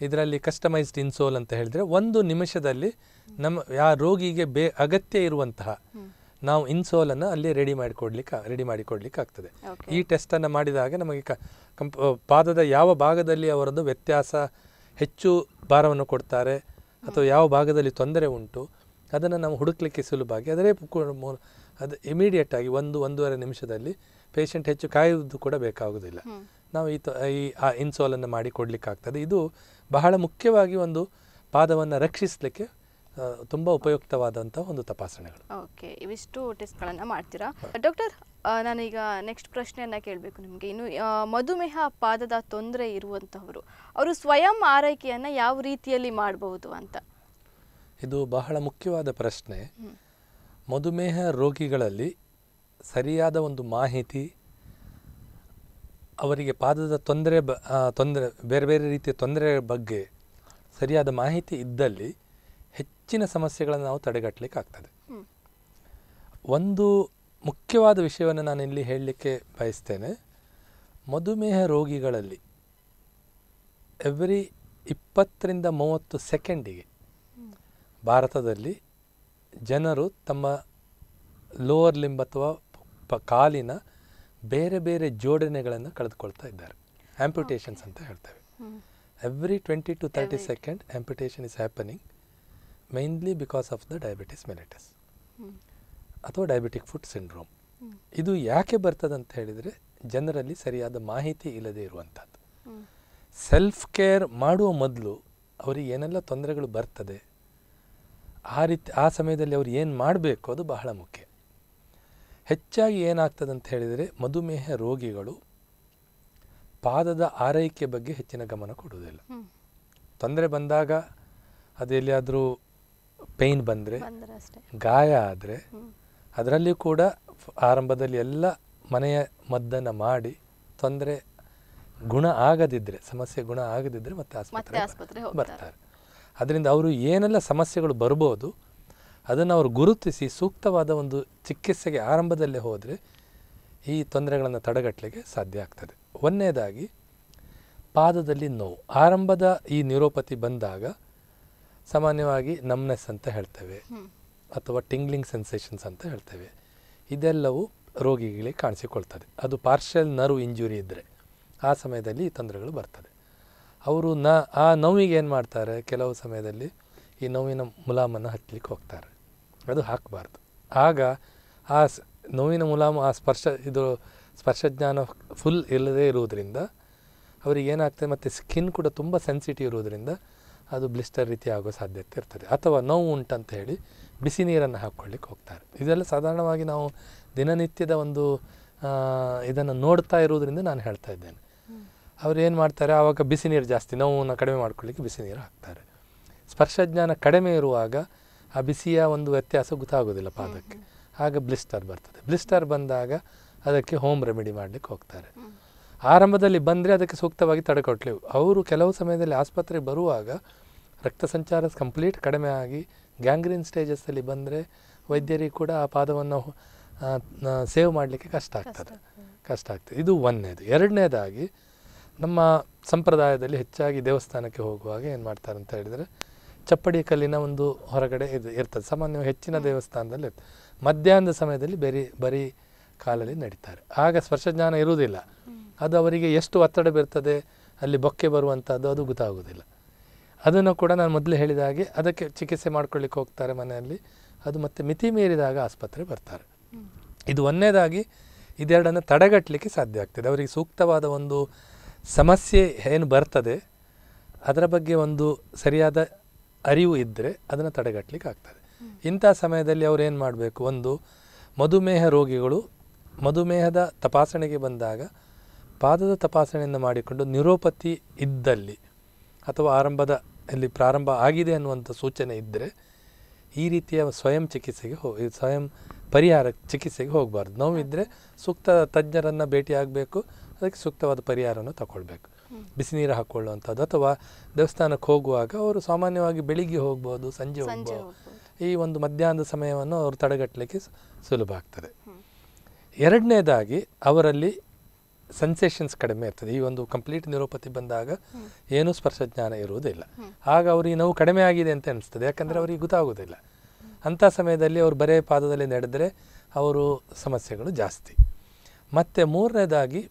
Speaker 2: ಇದರಲ್ಲಿ ಕಸ್ಟಮೈಸ್ಡ್ ಇನ್ಸೋಲ್ ಅಂತ ಹೇಳಿದ್ರೆ ಒಂದು ನಿಮಿಷದಲ್ಲಿ ನಮ್ಮ ಆ ರೋಗಿಗೆ ಬೇ ಅಗತ್ಯ ಇರುವಂತಹ ನಾವು ಇನ್ಸೋಲನ್ನು ಅಲ್ಲಿ ರೆಡಿ ಮಾಡಿಕೊಡ್ಲಿಕ್ಕೆ ರೆಡಿ ಮಾಡಿಕೊಡ್ಲಿಕ್ಕೆ ಆಗ್ತದೆ ಈ ಟೆಸ್ಟನ್ನು ಮಾಡಿದಾಗ ನಮಗೆ ಕಂಪ್ ಪಾದದ ಯಾವ ಭಾಗದಲ್ಲಿ ಅವರದ್ದು ವ್ಯತ್ಯಾಸ ಹೆಚ್ಚು ಭಾರವನ್ನು ಕೊಡ್ತಾರೆ ಅಥವಾ ಯಾವ ಭಾಗದಲ್ಲಿ ತೊಂದರೆ ಉಂಟು ಅದನ್ನು ನಾವು ಹುಡುಕ್ಲಿಕ್ಕೆ ಸುಲಭವಾಗಿ ಅದರೇ ಅದು ಇಮಿಡಿಯೇಟ್ ಆಗಿ ಒಂದು ಒಂದೂವರೆ ನಿಮಿಷದಲ್ಲಿ ಪೇಷಂಟ್ ಹೆಚ್ಚು ಕಾಯುವುದು ಕೂಡ ಬೇಕಾಗುವುದಿಲ್ಲ ನಾವು ಈ ಈ ಆ ಇನ್ಸೋಲನ್ನು ಮಾಡಿಕೊಡ್ಲಿಕ್ಕಾಗ್ತದೆ ಇದು ಬಹಳ ಮುಖ್ಯವಾಗಿ ಒಂದು ಪಾದವನ್ನು ರಕ್ಷಿಸಲಿಕ್ಕೆ ತುಂಬ ಉಪಯುಕ್ತವಾದಂಥ ಒಂದು ತಪಾಸಣೆಗಳು
Speaker 1: ಓಕೆ ಇವಿಷ್ಟು ಟೆಸ್ಟ್ಗಳನ್ನು ಮಾಡ್ತೀರಾ ಡಾಕ್ಟರ್ ನಾನೀಗ ನೆಕ್ಸ್ಟ್ ಪ್ರಶ್ನೆಯನ್ನು ಕೇಳಬೇಕು ನಿಮಗೆ ಇನ್ನು ಮಧುಮೇಹ ಪಾದದ ತೊಂದರೆ ಇರುವಂತಹವರು ಅವರು ಸ್ವಯಂ ಆರೈಕೆಯನ್ನು ಯಾವ ರೀತಿಯಲ್ಲಿ ಮಾಡಬಹುದು ಅಂತ
Speaker 2: ಇದು ಬಹಳ ಮುಖ್ಯವಾದ ಪ್ರಶ್ನೆ ಮಧುಮೇಹ ರೋಗಿಗಳಲ್ಲಿ ಸರಿಯಾದ ಒಂದು ಮಾಹಿತಿ ಅವರಿಗೆ ಪಾದದ ತೊಂದರೆ ಬ ತೊಂದರೆ ಬೇರೆ ಬೇರೆ ರೀತಿಯ ತೊಂದರೆ ಬಗ್ಗೆ ಸರಿಯಾದ ಮಾಹಿತಿ ಇದ್ದಲ್ಲಿ ಹೆಚ್ಚಿನ ಸಮಸ್ಯೆಗಳನ್ನು ನಾವು ತಡೆಗಟ್ಟಲಿಕ್ಕೆ ಆಗ್ತದೆ ಒಂದು ಮುಖ್ಯವಾದ ವಿಷಯವನ್ನು ನಾನು ಇಲ್ಲಿ ಹೇಳಲಿಕ್ಕೆ ಬಯಸ್ತೇನೆ ಮಧುಮೇಹ ರೋಗಿಗಳಲ್ಲಿ ಎವ್ರಿ ಇಪ್ಪತ್ತರಿಂದ ಮೂವತ್ತು ಸೆಕೆಂಡಿಗೆ ಭಾರತದಲ್ಲಿ ಜನರು ತಮ್ಮ ಲೋವರ್ ಲಿಂಬ್ ಅಥವಾ ಪ ಕಾಲಿನ ಬೇರೆ ಬೇರೆ ಜೋಡಣೆಗಳನ್ನು ಕಳೆದುಕೊಳ್ತಾ ಇದ್ದಾರೆ ಆ್ಯಂಪ್ಯುಟೇಷನ್ಸ್ ಅಂತ ಹೇಳ್ತೇವೆ every twenty to thirty second amputation is happening mainly because of the diabetes mellitus ಅಥವಾ ಡಯಾಬಿಟಿಕ್ ಫುಡ್ ಸಿಂಡ್ರೋಮ್ ಇದು ಯಾಕೆ ಬರ್ತದೆ ಅಂತ ಹೇಳಿದರೆ ಜನರಲ್ಲಿ ಸರಿಯಾದ ಮಾಹಿತಿ ಇಲ್ಲದೆ ಇರುವಂಥದ್ದು ಸೆಲ್ಫ್ ಕೇರ್ ಮಾಡುವ ಮೊದಲು ಅವರಿಗೆ ಏನೆಲ್ಲ ತೊಂದರೆಗಳು ಬರ್ತದೆ ಆ ರೀತಿ ಆ ಸಮಯದಲ್ಲಿ ಅವ್ರು ಏನು ಮಾಡಬೇಕು ಅದು ಬಹಳ ಮುಖ್ಯ ಹೆಚ್ಚಾಗಿ ಏನಾಗ್ತದೆ ಅಂತ ಹೇಳಿದರೆ ಮಧುಮೇಹ ರೋಗಿಗಳು ಪಾದದ ಆರೈಕೆ ಬಗ್ಗೆ ಹೆಚ್ಚಿನ ಗಮನ ಕೊಡುವುದಿಲ್ಲ ತೊಂದರೆ ಬಂದಾಗ ಅದೆಲ್ಲಿಯಾದರೂ ಪೇಯ್ನ್ ಬಂದರೆ ಗಾಯ ಆದರೆ ಅದರಲ್ಲಿ ಕೂಡ ಆರಂಭದಲ್ಲಿ ಎಲ್ಲ ಮನೆಯ ಮದ್ದನ್ನು ಮಾಡಿ ತೊಂದರೆ ಗುಣ ಆಗದಿದ್ದರೆ ಸಮಸ್ಯೆ ಗುಣ ಆಗದಿದ್ದರೆ ಮತ್ತೆ
Speaker 1: ಆಸ್ಪತ್ರೆ ಬರ್ತಾರೆ
Speaker 2: ಅದರಿಂದ ಅವರು ಏನೆಲ್ಲ ಸಮಸ್ಯೆಗಳು ಬರ್ಬೋದು ಅದನ್ನು ಅವರು ಗುರುತಿಸಿ ಸೂಕ್ತವಾದ ಒಂದು ಚಿಕಿತ್ಸೆಗೆ ಆರಂಭದಲ್ಲೇ ಹೋದರೆ ಈ ತೊಂದರೆಗಳನ್ನು ತಡೆಗಟ್ಟಲಿಕ್ಕೆ ಸಾಧ್ಯ ಆಗ್ತದೆ ಒಂದನೇದಾಗಿ ಪಾದದಲ್ಲಿ ನೋವು ಆರಂಭದ ಈ ನ್ಯೂರೋಪತಿ ಬಂದಾಗ ಸಾಮಾನ್ಯವಾಗಿ ನಮ್ನೆಸ್ ಅಂತ ಹೇಳ್ತೇವೆ ಅಥವಾ ಟಿಂಗ್ಲಿಂಗ್ ಸೆನ್ಸೇಷನ್ಸ್ ಅಂತ ಹೇಳ್ತೇವೆ ಇದೆಲ್ಲವೂ ರೋಗಿಗಳಿಗೆ ಕಾಣಿಸಿಕೊಳ್ತದೆ ಅದು ಪಾರ್ಷಲ್ ನರ್ವ್ ಇಂಜುರಿ ಇದ್ದರೆ ಆ ಸಮಯದಲ್ಲಿ ಈ ತೊಂದರೆಗಳು ಬರ್ತದೆ ಅವರು ನ ಆ ನೋವಿಗೆ ಏನು ಮಾಡ್ತಾರೆ ಕೆಲವು ಸಮಯದಲ್ಲಿ ಈ ನೋವಿನ ಮುಲಾಮನ್ನು ಹತ್ತಲಿಕ್ಕೆ ಹೋಗ್ತಾರೆ ಅದು ಹಾಕಬಾರ್ದು ಆಗ ಆ ನೋವಿನ ಮುಲಾಮ ಆ ಸ್ಪರ್ಶ ಇದು ಸ್ಪರ್ಶ ಜ್ಞಾನ ಫುಲ್ ಇಲ್ಲದೇ ಇರುವುದರಿಂದ ಅವರಿಗೆ ಏನಾಗ್ತದೆ ಮತ್ತು ಸ್ಕಿನ್ ಕೂಡ ತುಂಬ ಸೆನ್ಸಿಟಿವ್ ಇರುವುದರಿಂದ ಅದು ಬ್ಲಿಸ್ಟರ್ ರೀತಿ ಆಗೋ ಸಾಧ್ಯತೆ ಇರ್ತದೆ ಅಥವಾ ನೋವು ಉಂಟಂತ ಹೇಳಿ ಬಿಸಿ ನೀರನ್ನು ಹಾಕ್ಕೊಳ್ಳಿಕ್ಕೆ ಹೋಗ್ತಾರೆ ಇದೆಲ್ಲ ಸಾಧಾರಣವಾಗಿ ನಾವು ದಿನನಿತ್ಯದ ಒಂದು ಇದನ್ನು ನೋಡ್ತಾ ಇರೋದ್ರಿಂದ ನಾನು ಹೇಳ್ತಾ ಇದ್ದೇನೆ ಅವ್ರು ಏನು ಮಾಡ್ತಾರೆ ಆವಾಗ ಬಿಸಿ ನೀರು ಜಾಸ್ತಿ ನೋವನ್ನು ಕಡಿಮೆ ಮಾಡ್ಕೊಳ್ಳಿಕ್ಕೆ ಬಿಸಿ ನೀರು ಹಾಕ್ತಾರೆ ಸ್ಪರ್ಶಜ್ಞಾನ ಕಡಿಮೆ ಇರುವಾಗ ಆ ಬಿಸಿಯ ಒಂದು ವ್ಯತ್ಯಾಸ ಗೊತ್ತಾಗೋದಿಲ್ಲ ಪಾದಕ್ಕೆ ಆಗ ಬ್ಲಿಸ್ಟರ್ ಬರ್ತದೆ ಬ್ಲಿಸ್ಟರ್ ಬಂದಾಗ ಅದಕ್ಕೆ ಹೋಮ್ ರೆಮಿಡಿ ಮಾಡಲಿಕ್ಕೆ ಹೋಗ್ತಾರೆ ಆರಂಭದಲ್ಲಿ ಬಂದರೆ ಅದಕ್ಕೆ ಸೂಕ್ತವಾಗಿ ತಡೆಕೊಟ್ಲೆವು ಅವರು ಕೆಲವು ಸಮಯದಲ್ಲಿ ಆಸ್ಪತ್ರೆಗೆ ಬರುವಾಗ ರಕ್ತ ಸಂಚಾರ ಕಂಪ್ಲೀಟ್ ಕಡಿಮೆ ಆಗಿ ಗ್ಯಾಂಗ್ರೀನ್ ಸ್ಟೇಜಸ್ಸಲ್ಲಿ ಬಂದರೆ ವೈದ್ಯರಿಗೆ ಕೂಡ ಆ ಪಾದವನ್ನು ಸೇವ್ ಮಾಡಲಿಕ್ಕೆ ಕಷ್ಟ ಆಗ್ತದೆ ಕಷ್ಟ ಆಗ್ತದೆ ಇದು ಒಂದನೇದು ಎರಡನೇದಾಗಿ ನಮ್ಮ ಸಂಪ್ರದಾಯದಲ್ಲಿ ಹೆಚ್ಚಾಗಿ ದೇವಸ್ಥಾನಕ್ಕೆ ಹೋಗುವಾಗ ಏನು ಮಾಡ್ತಾರೆ ಅಂತ ಹೇಳಿದರೆ ಚಪ್ಪಡಿ ಕಲ್ಲಿನ ಒಂದು ಹೊರಗಡೆ ಇದು ಇರ್ತದೆ ಸಾಮಾನ್ಯವಾಗಿ ಹೆಚ್ಚಿನ ದೇವಸ್ಥಾನದಲ್ಲಿ ಇರ್ತದೆ ಮಧ್ಯಾಹ್ನದ ಸಮಯದಲ್ಲಿ ಬರೀ ಬರೀ ಕಾಲಲ್ಲಿ ನಡೀತಾರೆ ಆಗ ಸ್ಪರ್ಶಜ್ಞಾನ ಇರುವುದಿಲ್ಲ ಅದು ಅವರಿಗೆ ಎಷ್ಟು ಒತ್ತಡ ಬೀರ್ತದೆ ಅಲ್ಲಿ ಬೊಕ್ಕೆ ಬರುವಂಥದ್ದು ಅದು ಗೊತ್ತಾಗೋದಿಲ್ಲ ಅದನ್ನು ಕೂಡ ನಾನು ಮೊದಲು ಹೇಳಿದ ಹಾಗೆ ಅದಕ್ಕೆ ಚಿಕಿತ್ಸೆ ಮಾಡ್ಕೊಳ್ಳಿಕ್ಕೆ ಹೋಗ್ತಾರೆ ಮನೆಯಲ್ಲಿ ಅದು ಮತ್ತೆ ಮಿತಿ ಮೀರಿದಾಗ ಆಸ್ಪತ್ರೆ ಬರ್ತಾರೆ ಇದು ಒಂದನೇದಾಗಿ ಇದೆರಡನ್ನು ತಡೆಗಟ್ಟಲಿಕ್ಕೆ ಸಾಧ್ಯ ಆಗ್ತದೆ ಅವರಿಗೆ ಸೂಕ್ತವಾದ ಒಂದು ಸಮಸ್ಯೆ ಏನು ಬರ್ತದೆ ಅದರ ಬಗ್ಗೆ ಒಂದು ಸರಿಯಾದ ಅರಿವು ಇದ್ದರೆ ಅದನ್ನು ತಡೆಗಟ್ಟಲಿಕ್ಕೆ ಆಗ್ತದೆ ಇಂಥ ಸಮಯದಲ್ಲಿ ಅವರು ಏನು ಮಾಡಬೇಕು ಒಂದು ಮಧುಮೇಹ ರೋಗಿಗಳು ಮಧುಮೇಹದ ತಪಾಸಣೆಗೆ ಬಂದಾಗ ಪಾದದ ತಪಾಸಣೆಯನ್ನು ಮಾಡಿಕೊಂಡು ನಿರೂಪತಿ ಇದ್ದಲ್ಲಿ ಅಥವಾ ಆರಂಭದ ಅಲ್ಲಿ ಪ್ರಾರಂಭ ಆಗಿದೆ ಅನ್ನುವಂಥ ಸೂಚನೆ ಇದ್ದರೆ ಈ ರೀತಿಯ ಸ್ವಯಂ ಚಿಕಿತ್ಸೆಗೆ ಹೋ ಸ್ವಯಂ ಪರಿಹಾರ ಚಿಕಿತ್ಸೆಗೆ ಹೋಗಬಾರ್ದು ನೋವಿದ್ದರೆ ಸೂಕ್ತ ತಜ್ಞರನ್ನು ಭೇಟಿಯಾಗಬೇಕು ಅದಕ್ಕೆ ಸೂಕ್ತವಾದ ಪರಿಹಾರವನ್ನು ತಗೊಳ್ಬೇಕು ನೀರು ಹಾಕ್ಕೊಳ್ಳುವಂಥದ್ದು ಅಥವಾ ದೇವಸ್ಥಾನಕ್ಕೆ ಹೋಗುವಾಗ ಅವರು ಸಾಮಾನ್ಯವಾಗಿ ಬೆಳಿಗ್ಗೆ ಹೋಗ್ಬೋದು ಸಂಜೆ ಹೋಗ್ಬೋದು ಈ ಒಂದು ಮಧ್ಯಾಹ್ನದ ಸಮಯವನ್ನು ಅವರು ತಡೆಗಟ್ಟಲಿಕ್ಕೆ ಸುಲಭ ಆಗ್ತದೆ ಎರಡನೇದಾಗಿ ಅವರಲ್ಲಿ ಸೆನ್ಸೇಷನ್ಸ್ ಕಡಿಮೆ ಇರ್ತದೆ ಈ ಒಂದು ಕಂಪ್ಲೀಟ್ ನ್ಯೂರೋಪತಿ ಬಂದಾಗ ಏನೂ ಸ್ಪರ್ಶ ಜ್ಞಾನ ಇರುವುದಿಲ್ಲ ಆಗ ಅವ್ರಿಗೆ ನೋವು ಕಡಿಮೆ ಆಗಿದೆ ಅಂತ ಅನಿಸ್ತದೆ ಯಾಕಂದರೆ ಅವ್ರಿಗೆ ಗೊತ್ತಾಗೋದಿಲ್ಲ ಅಂಥ ಸಮಯದಲ್ಲಿ ಅವ್ರು ಬರೇ ಪಾದದಲ್ಲಿ ನಡೆದರೆ ಅವರು ಸಮಸ್ಯೆಗಳು ಜಾಸ್ತಿ ಮತ್ತು ಮೂರನೇದಾಗಿ